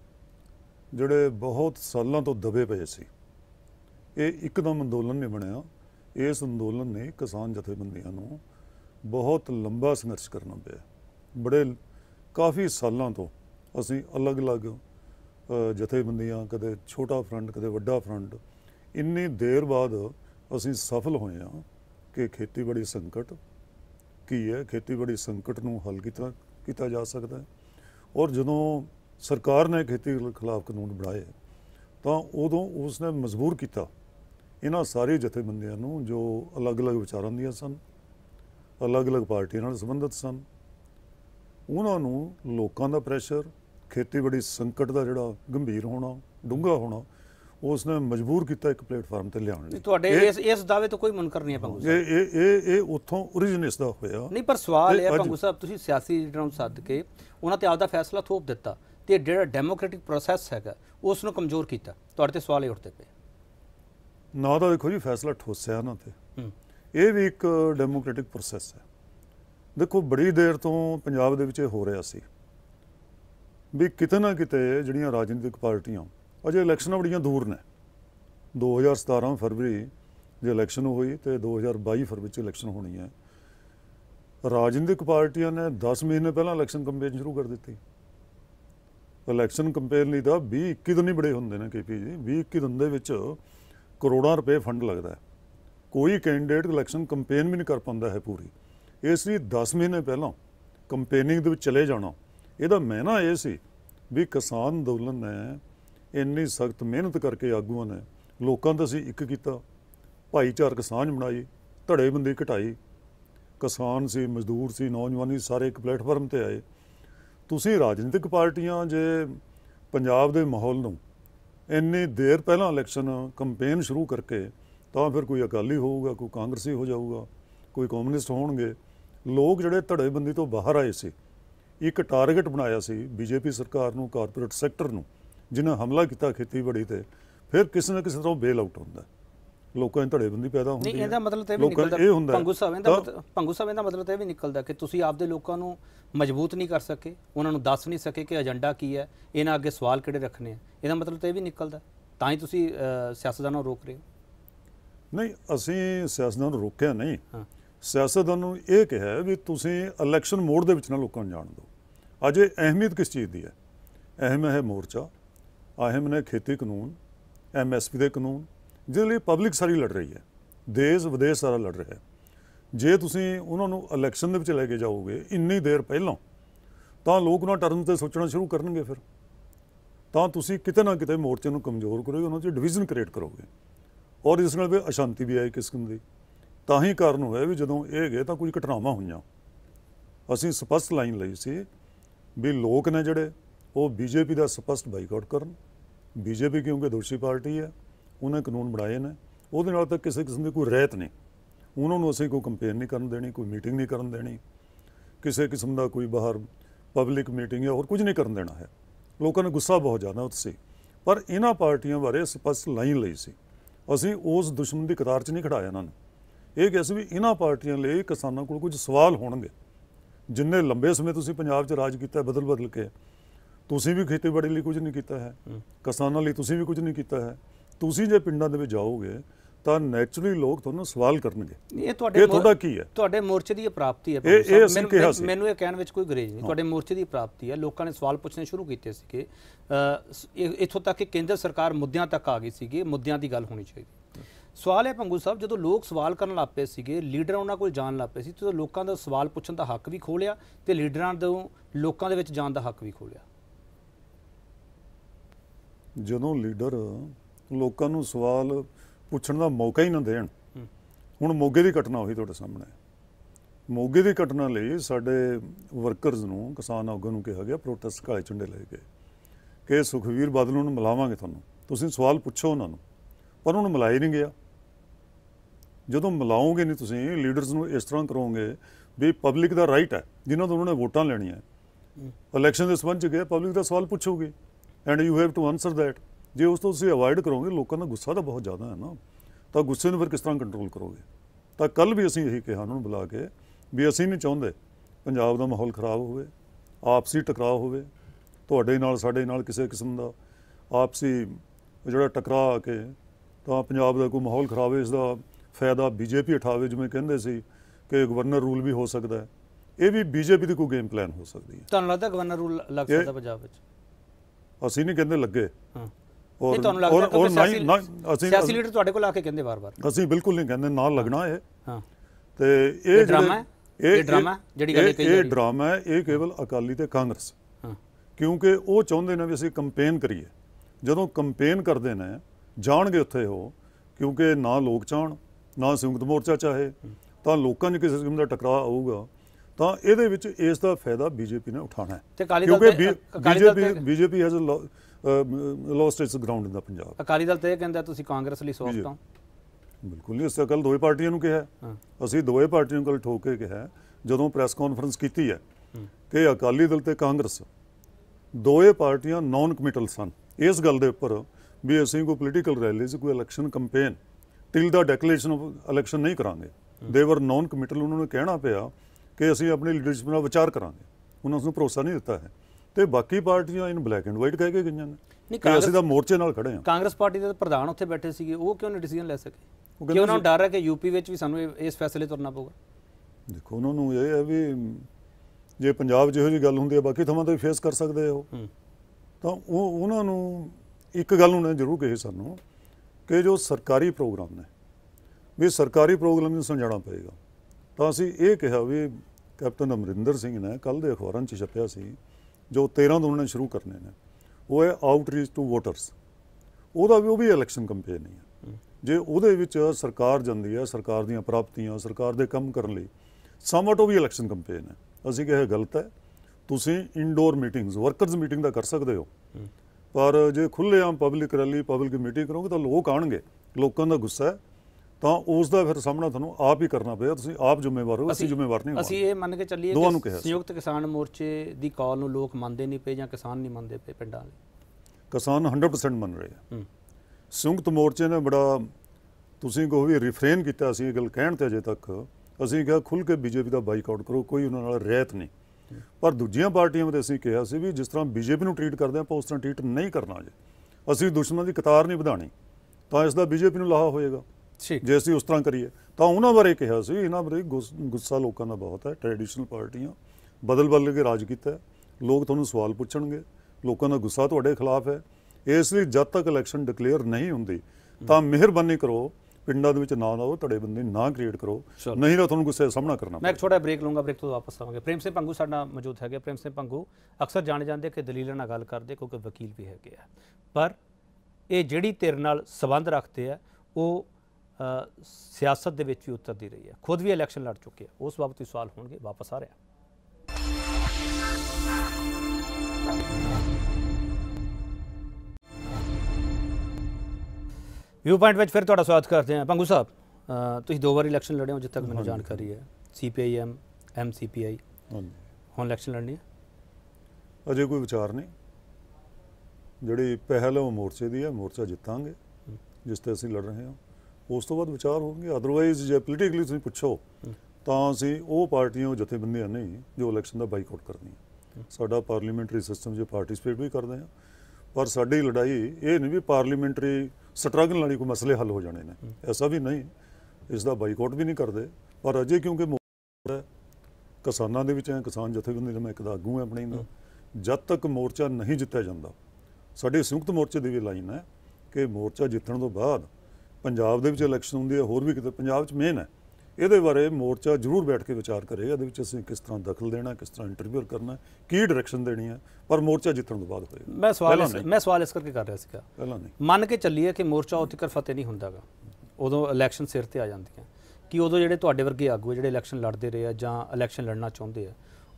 ਜਿਹੜੇ ਬਹੁਤ ਸਾਲਾਂ ਤੋਂ ਦਬੇ ਪਏ ਸੀ ਇਹ ਇੱਕਦਮ ਅੰਦੋਲਨ ਨਹੀਂ ਬਣਿਆ ਇਸ ਅੰਦੋਲਨ ਨੇ ਕਿਸਾਨ ਜਥੇਬੰਦੀਆਂ ਨੂੰ ਬਹੁਤ ਲੰਬਾ ਸੰਘਰਸ਼ ਕਰਨਾ ਪਿਆ ਬੜੇ ਕਾਫੀ ਸਾਲਾਂ ਤੋਂ ਅਸੀਂ ਅਲੱਗ-ਅਲੱਗ ਜਥੇਬੰਦੀਆਂ ਕਦੇ ਛੋਟਾ ਫਰੰਟ ਕਦੇ ਵੱਡਾ ਫਰੰਟ ਇੰਨੀ ਦੇਰ ਬਾਅਦ ਅਸੀਂ ਸਫਲ ਹੋਏ ਆ ਕਿ ਖੇਤੀਬਾੜੀ ਸੰਕਟ ਕੀ ਹੈ ਖੇਤੀਬਾੜੀ ਸੰਕਟ ਨੂੰ ਹੱਲ ਕੀਤਾ ਕੀਤਾ ਜਾ ਸਕਦਾ ਹੈ ਔਰ ਜਦੋਂ ਸਰਕਾਰ ਨੇ ਖੇਤੀ ਖਿਲਾਫ ਕਾਨੂੰਨ ਬਣਾਏ ਤਾਂ ਉਦੋਂ ਉਸ ਨੇ ਮਜਬੂਰ ਕੀਤਾ ਇਹਨਾਂ ਸਾਰੇ ਜਥੇਬੰਦੀਆਂ ਨੂੰ ਜੋ ਅਲੱਗ-ਅਲੱਗ ਵਿਚਾਰਾਂ ਦੀਆਂ ਸਨ ਅਲੱਗ-ਅਲੱਗ ਪਾਰਟੀਆਂ ਨਾਲ ਸੰਬੰਧਿਤ ਸਨ ਉਹਨਾਂ ਨੂੰ ਲੋਕਾਂ ਦਾ ਪ੍ਰੈਸ਼ਰ ਖੇਤੀਬਾੜੀ ਸੰਕਟ ਦਾ ਜਿਹੜਾ ਗੰਭੀਰ ਹੋਣਾ ਡੂੰਘਾ ਹੋਣਾ ਉਸ ਨੇ ਮਜਬੂਰ ਕੀਤਾ ਇੱਕ ਪਲੇਟਫਾਰਮ ਤੇ ਲਿਆਉਣ ਲਈ ਤੁਹਾਡੇ ਇਸ ਇਸ ਦਾਅਵੇ ਤੋਂ ਕੋਈ ਮੁਨਕਰ ਨਹੀਂ ਹੈ ਪੰਗੂ ਸਾਹਿਬ ਇਹ ਇਹ ਇਹ ਇਹ ਉੱਥੋਂ origin ਇਸ ਦਾ ਹੋਇਆ ਨਹੀਂ ਪਰ ਸਵਾਲ ਇਹ ਹੈ ਪੰਗੂ ਸਾਹਿਬ ਤੁਸੀਂ ਸਿਆਸੀ ਲੀਡਰਾਂ ਨੂੰ ਸੱਦ ਕੇ ਉਹਨਾਂ ਤੇ ਆਪਦਾ ਫੈਸਲਾ ਥੋਪ ਦਿੱਤਾ ਤੇ ਜਿਹੜਾ ਡੈਮੋਕ੍ਰੈਟਿਕ ਪ੍ਰੋਸੈਸ ਹੈਗਾ ਉਸ ਨੂੰ ਕਮਜ਼ੋਰ ਕੀਤਾ ਤੁਹਾਡੇ ਤੇ ਸਵਾਲ ਹੀ ਉੱਠਦੇ ਪਏ ਨਾ ਤਾਂ ਦੇਖੋ ਜੀ ਫੈਸਲਾ ਠੋਸਿਆ ਉਹਨਾਂ ਤੇ ਇਹ ਵੀ ਇੱਕ ਡੈਮੋਕ੍ਰੈਟਿਕ ਪ੍ਰੋਸੈਸ ਹੈ ਦੇਖੋ ਬੜੀ ਦੇਰ ਤੋਂ ਪੰਜਾਬ ਦੇ ਵਿੱਚ ਇਹ ਹੋ ਰਿਹਾ ਸੀ ਵੀ ਕਿਤੇ ਨਾ ਕਿਤੇ ਜਿਹੜੀਆਂ ਰਾਜਨੀਤਿਕ ਪਾਰਟੀਆਂ ਅਜੇ ਇਲੈਕਸ਼ਨਾਂ ਬੜੀਆਂ ਦੂਰ ਨੇ 2017 ਫਰਵਰੀ ਜੇ ਇਲੈਕਸ਼ਨ ਹੋਈ ਤੇ 2022 ਫਰਵਰੀ ਚ ਇਲੈਕਸ਼ਨ ਹੋਣੀ ਹੈ ਰਾਜਨੀਤਿਕ ਪਾਰਟੀਆਂ ਨੇ 10 ਮਹੀਨੇ ਪਹਿਲਾਂ ਇਲੈਕਸ਼ਨ ਕੰਪੇਨ ਸ਼ੁਰੂ ਕਰ ਦਿੱਤੀ ਇਲੈਕਸ਼ਨ ਕੰਪੇਨ ਲਈ ਤਾਂ 20 21 ਦਿਨ ਹੀ ਬੜੇ ਹੁੰਦੇ ਨੇ ਕੇਪੀ ਜੀ 20 21 ਦਿਨ ਦੇ ਵਿੱਚ ਕਰੋੜਾਂ ਰੁਪਏ ਫੰਡ ਲੱਗਦਾ ਹੈ ਕੋਈ ਕੈਂਡੀਡੇਟ ਇਲੈਕਸ਼ਨ ਕੰਪੇਨ ਵੀ ਨਹੀਂ ਕਰ ਪਾਉਂਦਾ ਹੈ ਪੂਰੀ ਇਸ ਲਈ 10 ਮਹੀਨੇ ਪਹਿਲਾਂ ਕੰਪੇਨਿੰਗ ਦੇ ਵਿੱਚ ਚਲੇ ਜਾਣਾ ਇਹਦਾ ਮੈਨਾ ਇਹ ਸੀ ਵੀ ਕਿਸਾਨ ਅੰਦੋਲਨ ਨੇ ਇੰਨੀ ਸਖਤ ਮਿਹਨਤ ਕਰਕੇ ਆਗੂਆਂ ਨੇ ਲੋਕਾਂ ਦਾ ਸੀ ਇੱਕ ਕੀਤਾ ਭਾਈਚਾਰਕ ਸਾਂਝ ਬਣਾਈ ਧੜੇ ਬੰਦੇ ਘਟਾਈ ਕਿਸਾਨ ਸੀ ਮਜ਼ਦੂਰ ਸੀ ਨੌਜਵਾਨੀ ਸਾਰੇ ਇੱਕ ਪਲੇਟਫਾਰਮ ਤੇ ਆਏ ਤੁਸੀਂ ਰਾਜਨੀਤਿਕ ਪਾਰਟੀਆਂ ਜੇ ਪੰਜਾਬ ਦੇ ਮਾਹੌਲ ਨੂੰ ਇੰਨੀ ਦੇਰ ਪਹਿਲਾਂ ਇਲੈਕਸ਼ਨ ਕੰਪੇਨ ਸ਼ੁਰੂ ਕਰਕੇ ਤਾਂ ਫਿਰ ਕੋਈ ਅਕਾਲੀ ਹੋਊਗਾ ਕੋਈ ਕਾਂਗਰਸੀ ਹੋ ਜਾਊਗਾ ਕੋਈ ਕਮਿਊਨਿਸਟ ਹੋਣਗੇ ਲੋਕ ਜਿਹੜੇ ਧੜੇਬੰਦੀ ਤੋਂ ਬਾਹਰ ਆਏ ਸੀ ਇੱਕ ਟਾਰਗੇਟ ਬਣਾਇਆ ਸੀ ਬੀਜੇਪੀ ਸਰਕਾਰ ਨੂੰ ਕਾਰਪੋਰੇਟ ਸੈਕਟਰ ਨੂੰ ਜਿਨ੍ਹਾਂ ਹਮਲਾ ਕੀਤਾ ਖੇਤੀਬਾੜੀ ਤੇ ਫਿਰ ਕਿਸੇ ਨਾ ਕਿਸੇ ਤਰ੍ਹਾਂ ਬੇਲ ਆਊਟ ਹੁੰਦਾ ਲੋਕਾਂ ਧੜੇ ਧੜੇਬੰਦੀ ਪੈਦਾ ਹੁੰਦੀ ਹੈ ਨਹੀਂ ਇਹਦਾ ਮਤਲਬ ਤੇ ਵੀ ਨਿਕਲਦਾ ਪੰਗੂ ਸਾਹਿਬ ਇਹਦਾ ਪੰਗੂ ਸਾਹਿਬ ਇਹਦਾ ਮਤਲਬ ਤੇ ਵੀ ਨਿਕਲਦਾ ਕਿ ਤੁਸੀਂ ਆਪਦੇ ਲੋਕਾਂ ਨੂੰ ਮਜ਼ਬੂਤ ਨਹੀਂ ਕਰ ਸਕੇ ਉਹਨਾਂ ਨੂੰ ਦੱਸ ਨਹੀਂ ਸਕੇ ਕਿ ਏਜੰਡਾ ਕੀ ਹੈ ਇਹਨਾਂ ਅੱਗੇ ਸਵਾਲ ਕਿਹੜੇ ਰੱਖਣੇ ਆ ਇਹਦਾ ਮਤਲਬ ਤੇ ਵੀ ਨਿਕਲਦਾ ਤਾਂ ਹੀ ਤੁਸੀਂ ਸਿਆਸਤਦਾਨਾਂ ਨੂੰ ਰੋਕ ਰਹੇ ਹੋ ਨਹੀਂ ਅਸੀਂ ਸਿਆਸਤਦਾਨਾਂ ਨੂੰ ਰੋਕਿਆ ਨਹੀਂ ਸਿਆਸਤਦਾਨਾਂ ਨੂੰ ਇਹ ਕਿਹਾ ਵੀ ਤੁਸੀਂ ਇਲੈਕਸ਼ਨ ਮੋਡ ਦੇ ਵਿੱਚ ਨਾ ਲੋਕਾਂ ਨੂੰ ਜਾਣ ਦਿਓ ਅੱਜ ਇਹ ਅਹਿਮੀਅਤ ਕਿਸ ਚੀਜ਼ ਦੀ ਹੈ ਅਹਿਮ ਹੈ ਮੋਰਚਾ ਅਹਿਮ ਨੇ ਖੇਤੀ ਕਾਨੂੰਨ ਐਮਐਸਪੀ ਦੇ ਕਾਨੂੰਨ ਜਿਹਦੇ ਲਈ ਪਬਲਿਕ ਸਾਰੀ ਲੜ ਰਹੀ ਹੈ ਦੇਸ਼ ਵਿਦੇਸ਼ ਸਾਰਾ ਲੜ ਰਿਹਾ ਹੈ ਜੇ ਤੁਸੀਂ ਉਹਨਾਂ ਨੂੰ ਇਲੈਕਸ਼ਨ ਦੇ ਵਿੱਚ ਲੈ ਕੇ ਜਾਓਗੇ ਇੰਨੀ ਦੇਰ ਪਹਿਲਾਂ ਤਾਂ ਲੋਕ ਉਹਨਾਂ ਟਰਨ ਤੇ ਸੋਚਣਾ ਸ਼ੁਰੂ ਕਰਨਗੇ ਫਿਰ ਤਾਂ ਤੁਸੀਂ ਕਿਤੇ ਨਾ ਕਿਤੇ ਮੋਰਚੇ ਨੂੰ ਕਮਜ਼ੋਰ ਕਰੋਗੇ ਉਹਨਾਂ 'ਚ ਡਿਵੀਜ਼ਨ ਕ੍ਰੀਏਟ ਕਰੋਗੇ ਔਰ ਇਸ ਨਾਲ ਵੀ ਅਸ਼ਾਂਤੀ ਵੀ ਆਈ ਕਿਸਮ ਦੀ ਤਾਂ ਹੀ ਕਾਰਨ ਹੋਇਆ ਵੀ ਜਦੋਂ ਇਹ ਗਏ ਤਾਂ ਕੁਝ ਘਟਨਾਵਾਂ ਹੋਈਆਂ ਅਸੀਂ ਸਪਸ਼ਟ ਲਾਈਨ ਲਈ ਸੀ ਵੀ ਲੋਕ ਨੇ ਜਿਹੜੇ ਉਹ ਬੀਜੇਪੀ ਦਾ ਸਪਸ਼ਟ ਬਾਈਕਾਟ ਕਰਨ ਬੀਜੇਪੀ ਕਿਉਂਕਿ ਦੋਸ਼ੀ ਪਾਰਟੀ ਹੈ ਉਹਨਾਂ ਕਾਨੂੰਨ ਬਣਾਏ ਨੇ ਉਹਦੇ ਨਾਲ ਤਾਂ ਕਿਸੇ ਕਿਸਮ ਦੀ ਕੋਈ ਰਹਿਤ ਨਹੀਂ ਉਹਨਾਂ ਨੂੰ ਅਸੀਂ ਕੋਈ ਕੰਪੇਨ ਨਹੀਂ ਕਰਨ ਦੇਣੀ ਕੋਈ ਮੀਟਿੰਗ ਨਹੀਂ ਕਰਨ ਦੇਣੀ ਕਿਸੇ ਕਿਸਮ ਦਾ ਕੋਈ ਬਾਹਰ ਪਬਲਿਕ ਮੀਟਿੰਗ ਜਾਂ ਹੋਰ ਕੁਝ ਨਹੀਂ ਕਰਨ ਦੇਣਾ ਹੈ ਲੋਕਾਂ ਨੇ ਗੁੱਸਾ ਬਹੁਤ ਜ਼ਿਆਦਾ ਉੱਤੇ ਪਰ ਇਹਨਾਂ ਪਾਰਟੀਆਂ ਬਾਰੇ ਸਪਸ਼ਟ ਲਾਈਨ ਲਈ ਸੀ ਅਸੀਂ ਉਸ ਦੁਸ਼ਮਣ ਦੀ ਕਤਾਰ 'ਚ ਨਹੀਂ ਖੜਾਇਆ ਇਹਨਾਂ ਨੂੰ ਇਹ ਕਿਸੇ ਸੀ ਵੀ ਇਹਨਾਂ ਪਾਰਟੀਆਂ ਲਈ ਕਿਸਾਨਾਂ ਕੋਲ ਕੁਝ ਸਵਾਲ ਹੋਣਗੇ ਜਿੰਨੇ ਲੰਬੇ ਸਮੇਂ ਤੁਸੀਂ ਪੰਜਾਬ 'ਚ ਰਾਜ ਕੀਤਾ ਬਦਲ ਬਦਲ ਕੇ ਤੁਸੀਂ ਵੀ ਖੇਤੀਬਾੜੀ ਲਈ ਕੁਝ ਨਹੀਂ ਕੀਤਾ ਹੈ ਕਿਸਾਨਾਂ ਲਈ ਤੁਸੀਂ ਵੀ ਕੁਝ ਨਹੀਂ ਕੀਤਾ ਹੈ ਤੁਸੀਂ ਜੇ ਪਿੰਡਾਂ ਦੇ ਵਿੱਚ ਜਾਓਗੇ ਤਾਂ ਨੈਚੁਰਲੀ ਲੋਕ ਤੁਹਾਨੂੰ ਸਵਾਲ ਕਰਨਗੇ ਇਹ ਤੁਹਾਡੇ ਇਹ ਤੁਹਾਡਾ ਕੀ ਹੈ ਤੁਹਾਡੇ ਮੋਰਚੇ ਦੀ ਪ੍ਰਾਪਤੀ ਹੈ ਇਹ ਅਸੀਂ ਕਿਹਾ ਸੀ ਮੈਨੂੰ ਇਹ ਕਹਿਣ ਵਿੱਚ ਕੋਈ ਗਰੇਜ ਨਹੀਂ ਤੁਹਾਡੇ ਮੋਰਚੇ ਦੀ ਪ੍ਰਾਪਤੀ ਹੈ ਲੋਕਾਂ ਨੇ ਸਵਾਲ ਪੁੱਛਣੇ ਸ਼ੁਰੂ ਕੀਤੇ ਸੀਗੇ ਇੱਥੋਂ ਤੱਕ ਕਿ ਕੇਂਦਰ ਸਰਕਾਰ ਮੁੱਦਿਆਂ ਤੱਕ ਆ ਗਈ ਸੀਗੀ ਮੁੱਦਿਆਂ ਦੀ ਗੱਲ ਹੋਣੀ ਚਾਹੀਦੀ ਸਵਾਲ ਹੈ ਪੰਗੂ ਸਾਹਿਬ ਜਦੋਂ ਲੋਕ ਸਵਾਲ ਕਰਨ ਲੱਪੇ ਸੀਗੇ ਲੀਡਰ ਉਹਨਾਂ ਕੋਲ ਜਾਣ ਲੱਪੇ ਸੀ ਤੇ ਲੋਕਾਂ ਦਾ ਸਵਾਲ ਪੁੱਛਣ ਦਾ ਹੱਕ ਵੀ ਖੋਲਿਆ ਤੇ ਲੀਡਰਾਂ ਦਾ ਲੋਕਾਂ ਦੇ ਵਿੱਚ ਜਾਣ ਦਾ ਹੱਕ ਵੀ ਖੋਲਿਆ ਜਦੋਂ ਲੀਡਰ ਲੋਕਾਂ ਨੂੰ ਸਵਾਲ ਪੁੱਛਣ ਦਾ ਮੌਕਾ ਹੀ ਨਾ ਦੇਣ ਹੁਣ ਮੋਗੇ ਦੀ ਘਟਨਾ ਹੋਈ ਤੁਹਾਡੇ ਸਾਹਮਣੇ ਮੋਗੇ ਦੀ ਘਟਨਾ ਲਈ ਸਾਡੇ ਵਰਕਰਜ਼ ਨੂੰ ਕਿਸਾਨ ਆਗੂ ਨੂੰ ਕਿਹਾ ਗਿਆ ਪ੍ਰੋਟੈਸਟ ਕਾਲੇ ਚੁੰਡੇ ਲੈ ਕੇ ਕਿ ਸੁਖਵੀਰ ਬਾਦਲ ਨੂੰ ਮਿਲਾਵਾਂਗੇ ਤੁਹਾਨੂੰ ਤੁਸੀਂ ਸਵਾਲ ਪੁੱਛੋ ਉਹਨਾਂ ਨੂੰ ਪਰ ਉਹਨੂੰ ਮਿਲਾਇਆ ਨਹੀਂ ਗਿਆ ਜਦੋਂ ਮਿਲਾਉਂਗੇ ਨਹੀਂ ਤੁਸੀਂ ਲੀਡਰਸ ਨੂੰ ਇਸ ਤਰ੍ਹਾਂ ਕਰੋਗੇ ਵੀ ਪਬਲਿਕ ਦਾ ਰਾਈਟ ਹੈ ਜਿਨ੍ਹਾਂ ਤੋਂ ਉਹਨਾਂ ਨੇ ਵੋਟਾਂ ਲੈਣੀਆਂ ਇਲੈਕਸ਼ਨ ਦੇ ਸੰਬੰਧ ਚ ਗਏ ਪਬਲਿਕ ਦਾ ਸਵਾਲ ਪੁੱਛੋਗੇ and you have to answer that ਜੇ ਉਸ ਤੋਂ ਤੁਸੀਂ ਅਵਾਇਡ ਕਰੋਗੇ ਲੋਕਾਂ ਦਾ ਗੁੱਸਾ ਤਾਂ ਬਹੁਤ ਜ਼ਿਆਦਾ ਹੈ ਨਾ ਤਾਂ ਗੁੱਸੇ ਨੂੰ ਫਿਰ ਕਿਸ ਤਰ੍ਹਾਂ ਕੰਟਰੋਲ ਕਰੋਗੇ ਤਾਂ ਕੱਲ ਵੀ ਅਸੀਂ ਇਹੀ ਕਿਹਾ ਉਹਨਾਂ ਨੂੰ ਬੁਲਾ ਕੇ ਵੀ ਅਸੀਂ ਨਹੀਂ ਚਾਹੁੰਦੇ ਪੰਜਾਬ ਦਾ ਮਾਹੌਲ ਖਰਾਬ ਹੋਵੇ ਆਪਸੀ ਟਕਰਾਅ ਹੋਵੇ ਤੁਹਾਡੇ ਨਾਲ ਸਾਡੇ ਨਾਲ ਕਿਸੇ ਕਿਸਮ ਦਾ ਆਪਸੀ ਜਿਹੜਾ ਟਕਰਾਅ ਆ ਕੇ ਤਾਂ ਪੰਜਾਬ ਦਾ ਕੋਈ ਮਾਹੌਲ ਖਰਾਬ ਹੋਵੇ ਇਸ ਦਾ ਫਾਇਦਾ ਬੀਜੇਪੀ ਉਠਾਵੇ ਜਿਵੇਂ ਕਹਿੰਦੇ ਸੀ ਕਿ ਗਵਰਨਰ ਰੂਲ ਵੀ ਹੋ ਸਕਦਾ ਇਹ ਵੀ ਬੀਜੇਪੀ ਦੀ ਕੋਈ ਗੇਮ ਪਲਾਨ ਹੋ ਸਕਦੀ ਹੈ ਤੁਹਾਨੂੰ ਲੱਗਦਾ ਗਵਰਨਰ ਰੂਲ ਲੱਗ ਸਕਦਾ ਪੰਜਾਬ ਵਿੱਚ ਅਸੀਂ ਨਹੀਂ ਕਹਿੰਦੇ ਲੱਗੇ ਹਾਂ ਔਰ ਇਹ ਤੁਹਾਨੂੰ ਲੱਗਦਾ ਕਿ ਸਿਆਸੀ ਸਿਆਸੀ ਲੀਡਰ ਤੁਹਾਡੇ ਕੋਲ ਆ ਕੇ ਕਹਿੰਦੇ ਵਾਰ-ਵਾਰ ਅਸੀਂ ਬਿਲਕੁਲ ਨਹੀਂ ਕਹਿੰਦੇ ਨਾਲ ਲੱਗਣਾ ਇਹ ਹਾਂ ਤੇ ਇਹ ਡਰਾਮਾ ਇਹ ਡਰਾਮਾ ਜਿਹੜੀ ਗੱਲ ਕਹੀ ਇਹ ਡਰਾਮਾ ਹੈ ਇਹ ਕੇਵਲ ਅਕਾਲੀ ਤੇ ਕਾਂਗਰਸ ਹਾਂ ਕਿਉਂਕਿ ਉਹ ਚਾਹੁੰਦੇ ਨੇ ਵੀ ਅਸੀਂ ਕੰਪੇਨ ਕਰੀਏ ਜਦੋਂ ਕੰਪੇਨ ਕਰਦੇ ਨੇ ਜਾਣਗੇ ਉੱਥੇ ਉਹ ਕਿਉਂਕਿ ਨਾ ਲੋਕ ਚਾਹਣ ਨਾ ਸੰਯੁਕਤ ਮੋਰਚਾ ਚਾਹੇ ਤਾਂ ਲੋਕਾਂ 'ਚ ਕਿਸੇ ਕਿਸਮ ਦਾ ਟਕਰਾਅ ਆਊਗਾ ਤਾਂ ਇਹਦੇ ਵਿੱਚ ਇਸ ਦਾ ਫਾਇਦਾ ਬੀਜੇਪੀ ਨੇ ਉਠਾਣਾ ਹੈ ਕਿਉਂਕਿ BJP BJP has lost its ground in the Punjab Akali Dal ਤੇ ਕਹਿੰਦਾ ਤੁਸੀਂ ਕਾਂਗਰਸ ਲਈ ਸੌਫਟ ਹੋ ਬਿਲਕੁਲ ਨਹੀਂ ਅਸੀਂ ਕੱਲ ਦੋਵੇਂ ਪਾਰਟੀਆਂ ਨੂੰ ਕਿਹਾ ਅਸੀਂ ਦੋਵੇਂ ਪਾਰਟੀਆਂ ਨੂੰ ਕੱਲ ਠੋਕ ਕੇ ਕਿਹਾ ਜਦੋਂ ਪ੍ਰੈਸ ਕਾਨਫਰੰਸ ਕੀਤੀ ਹੈ ਕਿ ਅਕਾਲੀ ਦਲ ਤੇ ਕਾਂਗਰਸ ਦੋਵੇਂ ਪਾਰਟੀਆਂ ਨਾਨ ਕਮਿਟਲ ਸਨ ਇਸ ਗੱਲ ਦੇ ਉੱਪਰ ਵੀ ਅਸੀਂ ਕੋਈ ਪੋਲੀਟੀਕਲ ਜਾਂ ਕੋਈ election campaign till the declaration of election ਨਹੀਂ ਕਰਾਂਗੇ ਦੇ ਵਰ ਨਾਨ ਕਮਿਟਲ ਉਹਨਾਂ ਨੂੰ ਕਹਿਣਾ ਪਿਆ ਕਿ ਅਸੀਂ ਆਪਣੀ ਲੀਡਰਸ਼ਿਪ ਨਾਲ ਵਿਚਾਰ ਕਰਾਂਗੇ ਉਹਨਾਂ ਨੂੰ ਭਰੋਸਾ ਨਹੀਂ ਦਿੱਤਾ ਹੈ ਤੇ ਬਾਕੀ ਪਾਰਟੀਆਂ ਇਹਨੂੰ ਬਲੈਕ ਐਂਡ ਵਾਈਟ ਕਹਿ ਕੇ ਗਈਆਂ ਨੇ ਨਹੀਂ ਕਾਂਗਰਸ ਅਸੀਂ ਤਾਂ ਮੋਰਚੇ ਨਾਲ ਖੜੇ ਆ ਕਾਂਗਰਸ ਪਾਰਟੀ ਦੇ ਪ੍ਰਧਾਨ ਉੱਥੇ ਬੈਠੇ ਸੀਗੇ ਉਹ ਕਿਉਂ ਨਹੀਂ ਡਿਸੀਜਨ ਲੈ ਸਕੇ ਕਿਉਂ ਉਹਨਾਂ ਨੂੰ ਡਰ ਹੈ ਕਿ ਯੂਪੀ ਵਿੱਚ ਵੀ ਸਾਨੂੰ ਇਸ ਫੈਸਲੇ ਤੁਰਨਾ ਪਊਗਾ ਦੇਖੋ ਉਹਨਾਂ ਨੂੰ ਇਹ ਹੈ ਵੀ ਜੇ ਪੰਜਾਬ ਜਿਹੋ ਜੀ ਗੱਲ ਹੁੰਦੀ ਹੈ ਬਾਕੀ ਥਾਵਾਂ ਤੇ ਫੇਸ ਕਰ ਸਕਦੇ ਹੋ ਤਾਂ ਉਹ ਉਹਨਾਂ ਨੂੰ ਇੱਕ ਗੱਲ ਉਹਨੇ ਜ਼ਰੂਰ ਕਹੀ ਸਾਨੂੰ ਕਿ ਜੋ ਸਰਕਾਰੀ ਪ੍ਰੋਗਰਾਮ ਨੇ ਵੀ ਸਰਕਾਰੀ ਪ੍ਰੋਗਰਾਮ ਨੂੰ ਸਮਝਾਉਣਾ ਪਏਗਾ ਤਾਂ ਅਸੀਂ ਇਹ ਕਿਹਾ ਵੀ ਕੈਪਟਨ ਅਮਰਿੰਦਰ ਸਿੰਘ ਨੇ ਕੱਲ ਦੇ ਅਖਬਾਰਾਂ 'ਚ ਛਪਿਆ ਸੀ ਜੋ 13 ਤੋਂ ਉਹਨਾਂ ਨੇ ਸ਼ੁਰੂ ਕਰਨੇ ਨੇ ਉਹ ਹੈ ਆਊਟਰੀਚ ਟੂ ਵੋਟਰਸ ਉਹਦਾ ਵੀ ਉਹ ਵੀ ਇਲੈਕਸ਼ਨ ਕੰਪੇਨ ਹੈ ਜੇ ਉਹਦੇ ਵਿੱਚ ਸਰਕਾਰ ਜਾਂਦੀ ਹੈ ਸਰਕਾਰ ਦੀਆਂ ਪ੍ਰਾਪਤੀਆਂ ਸਰਕਾਰ ਦੇ ਕੰਮ ਕਰਨ ਲਈ ਸਮਟ ਉਹ ਵੀ ਇਲੈਕਸ਼ਨ ਕੰਪੇਨ ਹੈ ਅਸੀਂ ਕਹੇ ਗਲਤ ਹੈ ਤੁਸੀਂ ਇਨਡੋਰ ਮੀਟਿੰਗਸ ਵਰਕਰਸ ਮੀਟਿੰਗ ਦਾ ਕਰ ਸਕਦੇ ਹੋ ਪਰ ਜੇ ਆਮ ਪਬਲਿਕ ਰੈਲੀ ਪਬਲਿਕ ਮੀਟਿੰਗ ਕਰੋਗੇ ਤਾਂ ਲੋਕ ਆਣਗੇ ਲੋਕਾਂ ਦਾ ਗੁੱਸਾ ਹੈ ਤਾਂ ਉਸ ਦਾ ਫਿਰ ਸਾਹਮਣਾ ਤੁਹਾਨੂੰ ਆਪ ਹੀ ਕਰਨਾ ਪਿਆ ਤੁਸੀਂ ਆਪ ਜ਼ਿੰਮੇਵਾਰ ਹੋ ਅਸੀਂ ਜ਼ਿੰਮੇਵਾਰ ਨਹੀਂ ਅਸੀਂ ਇਹ ਮੰਨ ਕੇ ਚੱਲੀਏ ਕਿ ਸੰਯੁਕਤ ਕਿਸਾਨ ਮੋਰਚੇ ਦੀ ਕਾਲ ਨੂੰ ਲੋਕ ਮੰਨਦੇ ਨਹੀਂ ਪਏ ਜਾਂ ਕਿਸਾਨ ਨਹੀਂ ਮੰਨਦੇ ਪਏ ਪਿੰਡਾਂ ਦੇ ਕਿਸਾਨ 100% ਮੰਨ ਰਹੇ ਆ ਸੰਯੁਕਤ ਮੋਰਚੇ ਨੇ ਬੜਾ ਤੁਸੀਂ ਕੋ ਵੀ ਰਿਫਰੇਨ ਕੀਤਾ ਅਸੀਂ ਇਹ ਗੱਲ ਕਹਿਣ ਤੇ ਅਜੇ ਤੱਕ ਅਸੀਂ ਕਿਹਾ ਖੁੱਲ ਕੇ ਬੀਜੇਪੀ ਦਾ ਬਾਈਕਾਟ ਕਰੋ ਕੋਈ ਉਹਨਾਂ ਨਾਲ ਰਹਿਤ ਨਹੀਂ ਪਰ ਦੂਜੀਆਂ ਪਾਰਟੀਆਂ ਵਿੱਚ ਅਸੀਂ ਕਿਹਾ ਸੀ ਵੀ ਜਿਸ ਤਰ੍ਹਾਂ ਬੀਜੇਪੀ ਨੂੰ ਟ੍ਰੀਟ ਕਰਦੇ ਆਪਾਂ ਉਸ ਤਰ੍ਹਾਂ ਟ੍ਰੀਟ ਨਹੀਂ ਕਰਨਾ ਅਸੀਂ ਦੁਸ਼ਮਣ ਦੀ ਕਤਾਰ ਨਹੀਂ ਵਧਾਣੀ ਤਾਂ ਇਸ ਦਾ ਬੀਜੇਪੀ ਨੂੰ ਲਾਹਾ ਹੋਏਗਾ ਜੇ ਅਸੀਂ ਉਸ ਤਰ੍ਹਾਂ ਕਰੀਏ ਤਾਂ ਉਹਨਾਂ ਬਾਰੇ ਕਿਹਾ ਸੀ ਇਹਨਾਂ ਬਾਰੇ ਗੁੱਸਾ ਲੋਕਾਂ ਦਾ ਬਹੁਤ ਹੈ ਟ੍ਰੈਡੀਸ਼ਨਲ ਪਾਰਟੀਆਂ ਬਦਲ ਬਦਲ ਕੇ ਰਾਜ ਕੀਤਾ ਲੋਕ ਤੁਹਾਨੂੰ ਸਵਾਲ ਪੁੱਛਣਗੇ ਲੋਕਾਂ ਦਾ ਗੁੱਸਾ ਤੁਹਾਡੇ ਖਿਲਾਫ ਹੈ ਇਸ ਲਈ ਜਦ ਤੱਕ ਇਲੈਕਸ਼ਨ ਡਿਕਲੇਅਰ ਨਹੀਂ ਹੁੰਦੀ ਤਾਂ ਮਿਹਰਬਾਨੀ ਕਰੋ ਪਿੰਡਾਂ ਦੇ ਵਿੱਚ ਨਾ ਆਓ ਬੰਦੇ ਨਾ ਕ੍ਰੀਏਟ ਕਰੋ ਨਹੀਂ ਤਾਂ ਤੁਹਾਨੂੰ ਗੁੱਸੇ ਦਾ ਸਾਹਮਣਾ ਕਰਨਾ ਮੈਂ ਇੱਕ ਛੋਟਾ ਬ੍ਰੇਕ ਲਵਾਂਗਾ ਬ੍ਰੇਕ ਤੋਂ ਵਾਪਸ ਆਵਾਂਗੇ ਪ੍ਰੇਮ ਸਿੰਘ ਪੰਗੂ ਸਾਡਾ ਮੌਜੂਦ ਹੈਗੇ ਪ੍ਰੇਮ ਸਿੰਘ ਪੰਗੂ ਅਕਸਰ ਜਾਣੇ ਜਾਂਦੇ ਕਿ ਦਲੀਲਾਂ ਨਾਲ ਗੱਲ ਕਰਦੇ ਕਿਉਂਕਿ ਵਕੀਲ ਵੀ ਹੈਗੇ ਆ ਪਰ ਇਹ ਜਿਹੜੀ ਤੇਰੇ ਨਾਲ ਸਬੰਧ ਰੱਖਦੇ ਆ ਉਹ ਸਿਆਸਤ ਦੇ ਵਿੱਚ ਵੀ ਉਤਰਦੀ ਰਹੀ ਹੈ ਖੁਦ ਵੀ ਇਲੈਕਸ਼ਨ ਲੜ ਚੁੱਕੇ ਆ ਉਸ ਬਾਬਤ ਹੀ ਸਵਾਲ ਹੋਣਗੇ ਵਾਪਸ ਆ ਰਿਹਾ ਵਿਊ ਪੁਆਇੰਟ ਵਿੱਚ ਫਿਰ ਤੁਹਾਡਾ ਸਵਾਗਤ ਕਰਦੇ ਹਾਂ ਪੰਗੂ ਸਾਹਿਬ ਤੁਸੀਂ ਦੋ ਵਾਰ ਇਲੈਕਸ਼ਨ ਲੜੇ ਹੋ ਜਿੱਥੇ ਤੱਕ ਮੈਨੂੰ ਜਾਣਕਾਰੀ ਹੈ ਸੀਪੀਆਈਐਮ ਐਮਸੀਪੀਆਈ ਹੁਣ ਇਲੈਕਸ਼ਨ ਲੜਨੀ ਹੈ ਅਜੇ ਕੋਈ ਵਿਚਾਰ ਨਹੀਂ ਜਿਹੜੀ ਪਹਿਲ ਮੋਰਚੇ ਦੀ ਹੈ ਮੋਰਚਾ ਜਿੱਤਾਂਗੇ ਜਿਸ ਤੇ ਅਸੀਂ ਲੜ ਰਹੇ ਹਾਂ ਉਸ ਤੋਂ ਬਾਅਦ ਵਿਚਾਰ ਹੋਣਗੇ ਅਦਰਵਾਈਜ਼ ਜੇ ਪੋਲੀਟੀਕਲੀ ਤੁਸੀਂ ਪੁੱਛੋ ਤਾਂ ਅਸੀਂ ਉਹ ਪਾਰਟੀਆਂ ਉਹ ਜਥੇਬੰਦੀਆਂ ਨਹੀਂ ਜੋ ਇਲੈਕਸ਼ਨ ਦਾ ਬਾਈਕਾਟ ਕਰਦੀਆਂ ਸਾਡਾ ਪਾਰਲੀਮੈਂਟਰੀ ਸਿਸਟਮ ਜੇ ਪਾਰਟਿਸਪੇਟ ਵੀ ਕਰਦੇ ਆ ਪਰ ਸਾਡੀ ਲੜਾਈ ਇਹ ਨਹੀਂ ਵੀ ਪਾਰਲੀਮੈਂਟਰੀ ਸਟਰਗਲ ਨਾਲ ਹੀ ਕੋਈ ਮਸਲੇ ਹੱਲ ਹੋ ਜਾਣੇ ਨੇ ਐਸਾ ਵੀ ਨਹੀਂ ਇਸ ਦਾ ਬਾਈਕਾਟ ਵੀ ਨਹੀਂ ਕਰਦੇ ਪਰ ਅਜੇ ਕਿਉਂਕਿ ਕਿਸਾਨਾਂ ਦੇ ਵਿੱਚ ਐ ਕਿਸਾਨ ਜਥੇਬੰਦੀ ਦਾ ਮੈਂ ਇੱਕ ਦਾ ਆਗੂ ਆ ਆਪਣੇ ਦਾ ਜਦ ਤੱਕ ਮੋਰਚਾ ਨਹੀਂ ਜਿੱਤਿਆ ਜਾਂਦਾ ਸਾਡੇ ਸੰਯੁਕਤ ਮੋਰਚੇ ਦੀ ਵੀ ਲਾਈਨ ਹੈ ਕਿ ਮੋਰਚਾ ਜਿੱਤਣ ਤੋਂ ਬਾਅਦ ਪੰਜਾਬ ਦੇ ਵਿੱਚ ਇਲੈਕਸ਼ਨ ਹੁੰਦੀ ਹੈ ਹੋਰ ਵੀ ਕਿਤੇ ਪੰਜਾਬ 'ਚ ਮੇਨ ਹੈ ਇਹਦੇ ਬਾਰੇ ਮੋਰਚਾ ਜ਼ਰੂਰ ਬੈਠ ਕੇ ਵਿਚਾਰ ਕਰੇਗਾ ਇਹਦੇ ਵਿੱਚ ਅਸੀਂ ਕਿਸ ਤਰ੍ਹਾਂ ਦਖਲ ਦੇਣਾ ਕਿਸ ਤਰ੍ਹਾਂ ਇੰਟਰਵਿਊਰ ਕਰਨਾ ਕੀ ਡਾਇਰੈਕਸ਼ਨ ਦੇਣੀ ਹੈ ਪਰ ਮੋਰਚਾ ਜਿੱਤਣ ਤੋਂ ਬਾਅਦ ਹੋਏਗਾ ਮੈਂ ਸਵਾਲ ਮੈਂ ਸਵਾਲ ਇਸ ਕਰਕੇ ਕਰ ਰਿਹਾ ਸੀਗਾ ਪਹਿਲਾਂ ਨਹੀਂ ਮੰਨ ਕੇ ਚੱਲੀਏ ਕਿ ਮੋਰਚਾ ਉੱਥੇ ਕਰ ਫਤਿਹ ਨਹੀਂ ਹੁੰਦਾਗਾ ਉਦੋਂ ਇਲੈਕਸ਼ਨ ਸਿਰ ਤੇ ਆ ਜਾਂਦੀਆਂ ਕਿ ਉਦੋਂ ਜਿਹੜੇ ਤੁਹਾਡੇ ਵਰਗੇ ਆਗੂ ਜਿਹੜੇ ਇਲੈਕਸ਼ਨ ਲੜਦੇ ਰਹੇ ਆ ਜਾਂ ਇਲੈਕਸ਼ਨ ਲੜਨਾ ਚਾਹੁੰਦੇ ਆ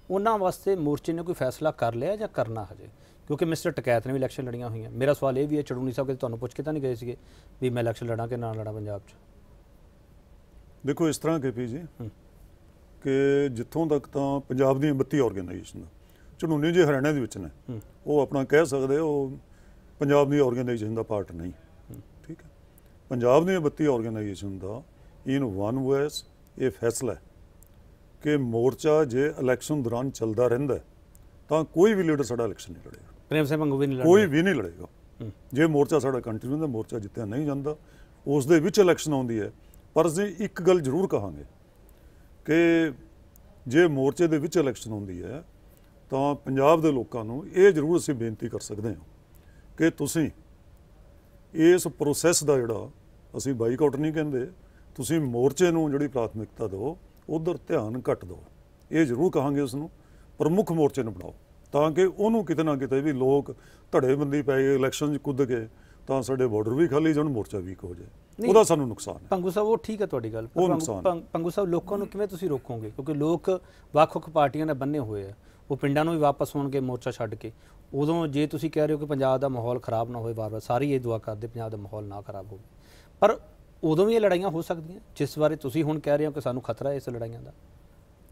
ਉਹਨਾਂ ਵਾਸਤੇ ਮੋਰਚੇ ਨੇ ਕੋਈ ਫੈਸਲਾ ਕਰ ਲਿਆ ਜਾਂ ਕਰਨਾ ਹਜੇ ਕਿਉਂਕਿ ਮਿਸਟਰ ਟਕੈਤ ਨੇ ਵੀ ਇਲੈਕਸ਼ਨ ਲੜੀਆਂ ਹੋਈਆਂ ਮੇਰਾ ਸਵਾਲ ਇਹ ਵੀ ਹੈ ਚੜੂਨੀ ਸਾਹਿਬ ਕਿ ਤੁਹਾਨੂੰ ਪੁੱਛ ਕੇ ਤਾਂ ਨਹੀਂ ਗਏ ਸੀਗੇ ਵੀ ਮੈਂ ਇਲੈਕਸ਼ਨ ਲੜਾਂ ਕਿ ਨਾ ਲੜਾਂ ਪੰਜਾਬ 'ਚ ਦੇਖੋ ਇਸ ਤਰ੍ਹਾਂ ਪੀ ਜੀ ਕਿ ਜਿੱਥੋਂ ਤੱਕ ਤਾਂ ਪੰਜਾਬ ਦੀ 32 ਆਰਗੇਨਾਈਜੇਸ਼ਨ ਚੜੂਨੀ ਜੀ ਹਰਿਆਣਾ ਦੇ ਵਿੱਚ ਨੇ ਉਹ ਆਪਣਾ ਕਹਿ ਸਕਦੇ ਉਹ ਪੰਜਾਬ ਦੀ ਆਰਗੇਨਾਈਜੇਸ਼ਨ ਦਾ ਪਾਰਟ ਨਹੀਂ ਠੀਕ ਹੈ ਪੰਜਾਬ ਦੀ 32 ਆਰਗੇਨਾਈਜੇਸ਼ਨ ਦਾ ਇਨ ਵਨ ਵੇਸ ਇਹ ਫੈਸਲਾ ਕਿ ਮੋਰਚਾ ਜੇ ਇਲੈਕਸ਼ਨ ਦੌਰਾਨ ਚੱਲਦਾ ਰਹਿੰਦਾ ਤਾਂ ਕੋਈ ਵੀ ਲੀਡਰ ਸਾਡਾ ਇਲੈਕਸ਼ਨ ਨਹੀਂ ਲੜੇਗਾ ਪ੍ਰੇਮ ਸਿੰਘ ਵਾਂਗੂ ਵੀ ਨਹੀਂ ਲੜੇ ਕੋਈ ਵੀ ਨਹੀਂ ਲੜੇਗਾ ਜੇ ਮੋਰਚਾ ਸਾਡਾ ਕੰਟੀਨਿਊ ਦਾ ਮੋਰਚਾ ਜਿੱਤਿਆ ਨਹੀਂ ਜਾਂਦਾ ਉਸ ਦੇ ਵਿੱਚ ਇਲੈਕਸ਼ਨ ਆਉਂਦੀ ਹੈ ਪਰ ਅਸੀਂ ਇੱਕ ਗੱਲ ਜ਼ਰੂਰ ਕਹਾਂਗੇ ਕਿ ਜੇ ਮੋਰਚੇ ਦੇ ਵਿੱਚ ਇਲੈਕਸ਼ਨ ਹੁੰਦੀ ਹੈ ਤਾਂ ਪੰਜਾਬ ਦੇ ਲੋਕਾਂ ਨੂੰ ਇਹ ਜ਼ਰੂਰ ਅਸੀਂ ਬੇਨਤੀ ਕਰ ਸਕਦੇ ਹਾਂ ਕਿ ਤੁਸੀਂ ਇਸ ਪ੍ਰੋਸੈਸ ਦਾ ਜਿਹੜਾ ਅਸੀਂ ਬਾਈਕਾਟ ਨਹੀਂ ਕਹਿੰਦੇ ਤੁਸੀਂ ਮੋਰਚੇ ਨੂੰ ਜਿਹੜੀ ਪ੍ਰਾਥਮਿਕਤਾ ਦਿਓ ਉਧਰ ਧਿਆਨ ਘੱਟ ਦਿਓ ਇਹ ਜ਼ਰੂਰ ਕਹਾਂਗੇ ਉਸ ਨੂੰ ਪ੍ਰਮੁੱਖ ਮੋਰਚੇ ਨੂੰ ਬਣਾਓ ਤਾਂ ਕਿ ਉਹਨੂੰ ਕਿਤੇ ਨਾ ਕਿਤੇ ਵੀ ਲੋਕ ਬੰਦੀ ਪੈ ਗਏ ਇਲੈਕਸ਼ਨ 'ਚ ਕੁੱਦ ਗਏ ਤਾਂ ਸਾਡੇ ਬਾਰਡਰ ਵੀ ਖਾਲੀ ਜਾਣ ਮੋਰਚਾ ਵੀ ਹੋ ਜਾਏ ਉਹਦਾ ਸਾਨੂੰ ਨੁਕਸਾਨ ਹੈ ਪੰਗੂ ਸਾਹਿਬ ਉਹ ਠੀਕ ਹੈ ਤੁਹਾਡੀ ਗੱਲ ਪੰਗੂ ਸਾਹਿਬ ਲੋਕਾਂ ਨੂੰ ਕਿਵੇਂ ਤੁਸੀਂ ਰੋਕੋਗੇ ਕਿਉਂਕਿ ਲੋਕ ਵੱਖ-ਵੱਖ ਪਾਰਟੀਆਂ ਨਾਲ ਬੰਨੇ ਹੋਏ ਆ ਉਹ ਪਿੰਡਾਂ ਨੂੰ ਵੀ ਵਾਪਸ ਹੋਣਗੇ ਮੋਰਚਾ ਛੱਡ ਕੇ ਉਦੋਂ ਜੇ ਤੁਸੀਂ ਕਹਿ ਰਹੇ ਹੋ ਕਿ ਪੰਜਾਬ ਦਾ ਮਾਹੌਲ ਖਰਾਬ ਨਾ ਹੋਏ ਵਾਰ-ਵਾਰ ਸਾਰੀ ਇਹ ਦੁਆ ਕਰਦੇ ਪੰਜਾਬ ਦਾ ਮਾਹੌਲ ਨਾ ਖਰਾਬ ਹੋਵੇ ਪਰ ਉਦੋਂ ਵੀ ਇਹ ਲੜਾਈਆਂ ਹੋ ਸਕਦੀਆਂ ਜਿਸ ਬਾਰੇ ਤੁਸੀਂ ਹੁਣ ਕਹਿ ਰਹੇ ਹੋ ਕਿ ਸਾਨੂੰ ਖਤਰਾ ਹੈ ਇਸ ਲੜਾਈਆਂ ਦਾ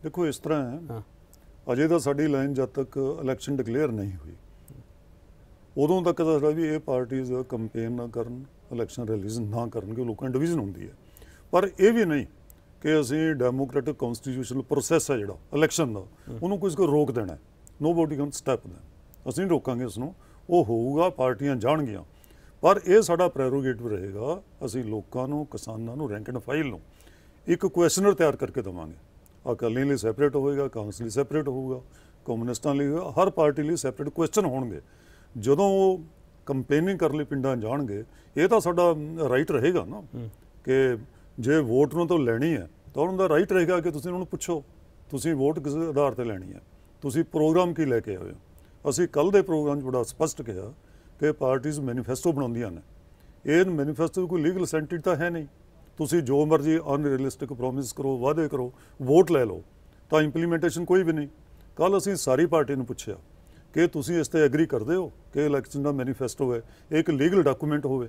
ਦੇਖੋ ਇਸ ਤਰ੍ਹਾਂ ਹੈ ਅਜੇ ਤਾਂ ਸਾਡੀ ਲਾਈਨ ਜਦ ਤੱਕ ਇਲੈਕਸ਼ਨ ਡਿਕਲੇਅਰ ਨਹੀਂ ਹੋਈ ਉਦੋਂ ਤੱਕ ਸਾਡਾ ਵੀ ਇਹ ਪਾਰਟੀਆਂ ਕੰਪੇਨ ਨਾ ਕਰਨ ਇਲੈਕਸ਼ਨ ਰੈਲੀਜ਼ ਨਾ ਕਰਨ ਕਿ ਲੋਕਾਂ ਡਿਵੀਜ਼ਨ ਹੁੰਦੀ ਹੈ ਪਰ ਇਹ ਵੀ ਨਹੀਂ ਕਿ ਅਸੀਂ ਡੈਮੋਕ੍ਰੈਟਿਕ ਕਨਸਟੀਟਿਊਸ਼ਨਲ ਪ੍ਰੋਸੈਸ ਹੈ ਜਿਹੜਾ ਇਲੈਕਸ਼ਨ ਦਾ ਉਹਨੂੰ ਕੁਝ ਕੋ ਰੋਕ ਦੇਣਾ ਨੋਬਡੀ ਕੈਨ ਸਟੈਪ ਦੈਮ ਅਸੀਂ ਰੋਕਾਂਗੇ ਉਸ ਨੂੰ ਉਹ ਹੋਊਗਾ ਪਾਰਟੀਆਂ ਜਾਣਗੀਆਂ ਪਰ ਇਹ ਸਾਡਾ ਪ੍ਰੈਰੋਗੇਟਿਵ ਰਹੇਗਾ ਅਸੀਂ ਲੋਕਾਂ ਨੂੰ ਕਿਸਾਨਾਂ ਨੂੰ ਰੈਂਕ ਐਂਡ ਫਾਈਲ ਨੂੰ ਇੱਕ ਕੁਐਸਚਨਰ ਤਿਆਰ ਕਰਕੇ ਦਵਾਂਗੇ ਅਕਾਲੀ ਲਈ ਸੈਪਰੇਟ ਹੋਏਗਾ ਕਾਂਗਰਸ ਲਈ ਸੈਪਰੇਟ ਹੋਊਗਾ ਕਮਿਊਨਿਸਟਾਂ ਲਈ ਹਰ ਪਾਰਟੀ ਲਈ ਸੈਪਰੇਟ ਕੁਐਸਚਨ ਹੋਣਗੇ ਜਦੋਂ ਉਹ ਕੰਪੇਨਿੰਗ ਕਰਨ ਲਈ ਪਿੰਡਾਂ ਜਾਣਗੇ ਇਹ ਤਾਂ ਸਾਡਾ ਰਾਈਟ ਰਹੇਗਾ ਨਾ ਕਿ ਜੇ ਵੋਟ ਨੂੰ ਤਾਂ ਲੈਣੀ ਹੈ ਤਾਂ ਉਹਨਾਂ ਦਾ ਰਾਈਟ ਰਹੇਗਾ ਕਿ ਤੁਸੀਂ ਉਹਨਾਂ ਨੂੰ ਪੁੱਛੋ ਤੁਸੀਂ ਵੋਟ ਕਿਸ ਆਧਾਰ ਤੇ ਲੈਣੀ ਹੈ ਤੁਸੀਂ ਪ੍ਰੋਗਰਾਮ ਕੀ ਲੈ ਕੇ ਆਏ ਹੋ ਅਸੀਂ ਕੱਲ ਦੇ ਪ੍ਰੋਗਰਾਮ 'ਚ ਬੜਾ ਸਪਸ਼ਟ ਕਿਹਾ ਕਿ ਪਾਰਟੀਆਂ ਮੈਨੀਫੈਸਟੋ ਬਣਾਉਂਦੀਆਂ ਨੇ ਇਹ ਮੈਨੀਫੈਸਟੋ ਕੋਈ ਲੀਗਲ ਸੈਂਟਿਡ ਤਾਂ ਹੈ ਨਹੀਂ ਤੁਸੀਂ ਜੋ ਮਰਜ਼ੀ ਅਨਰੀਅਲਿਸਟਿਕ ਪ੍ਰੋਮਿਸ ਕਰੋ ਵਾਅਦੇ ਕਰੋ ਵੋਟ ਲੈ ਲਓ ਤਾਂ ਇੰਪਲੀਮੈਂਟੇਸ਼ਨ ਕੋਈ ਵੀ ਨਹੀਂ ਕੱਲ ਅਸੀਂ ਸਾਰੀ ਪਾਰਟੀ ਨੂੰ ਪੁੱਛਿਆ ਕਿ ਤੁਸੀਂ ਇਸ ਤੇ ਐਗਰੀ ਕਰਦੇ ਹੋ ਕਿ ਇਲੈਕਸ਼ਨ ਦਾ ਮੈਨੀਫੈਸਟੋ ਹੈ ਇੱਕ ਲੀਗਲ ਡਾਕੂਮੈਂਟ ਹੋਵੇ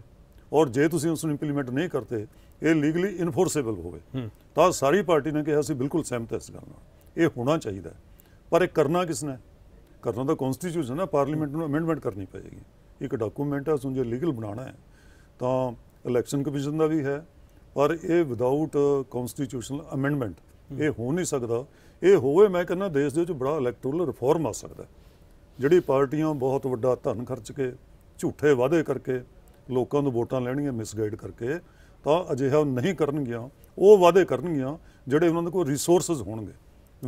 ਔਰ ਜੇ ਤੁਸੀਂ ਉਸ ਨੂੰ ਇੰਪਲੀਮੈਂਟ ਨਹੀਂ ਕਰਦੇ ਇਹ ਲੀਗਲੀ ਇਨਫੋਰਸੇਬਲ ਹੋਵੇ ਤਾਂ ਸਾਰੀ ਪਾਰਟੀ ਨੇ ਕਿਹਾ ਸੀ ਬਿਲਕੁਲ ਸਹਿਮਤ ਇਸ ਗੱਲ ਨਾਲ ਇਹ ਹੋਣਾ ਚਾਹੀਦਾ ਪਰ ਇਹ ਕਰਨਾ ਕਿਸਨੇ ਕਰਨਾ ਤਾਂ ਕਨਸਟੀਟਿਊਸ਼ਨ ਹੈ ਪਾਰਲੀਮੈਂਟ ਨੂੰ ਅਮੈਂਡਮੈਂਟ ਕਰਨੀ ਪਏਗੀ ਇੱਕ ਡਾਕੂਮੈਂਟ ਹੈ ਉਸ ਨੂੰ ਜੇ ਲੀਗਲ ਬਣਾਉਣਾ ਹੈ ਤਾਂ ਇਲੈਕਸ਼ਨ ਕਮਿਸ਼ਨ ਦਾ ਵੀ ਹੈ ਪਰ ਇਹ ਵਿਦਆਊਟ ਕਨਸਟੀਟਿਊਸ਼ਨਲ ਅਮੈਂਡਮੈਂਟ ਇਹ ਹੋ ਨਹੀਂ ਸਕਦਾ ਇਹ ਹੋਵੇ ਮੈਂ ਕਹਿੰਦਾ ਦੇਸ਼ ਦੇ ਵਿੱਚ ਬੜਾ ਇਲੈਕਟੋਰਲ ਰਿਫਾਰਮ ਆ ਸਕਦਾ ਜਿਹੜੀ ਪਾਰਟੀਆਂ ਬਹੁਤ ਵੱਡਾ ਧਨ ਖਰਚ ਕੇ ਝੂਠੇ ਵਾਅਦੇ ਕਰਕੇ ਲੋਕਾਂ ਨੂੰ ਵੋਟਾਂ ਲੈਣੀਆਂ ਮਿਸਗਾਈਡ ਕਰਕੇ ਤਾਂ ਅਜਿਹਾ ਨਹੀਂ ਕਰਨਗੀਆਂ ਉਹ ਵਾਅਦੇ ਕਰਨਗੀਆਂ ਜਿਹੜੇ ਉਹਨਾਂ ਦੇ ਕੋਲ ਰਿਸੋਰਸਸ ਹੋਣਗੇ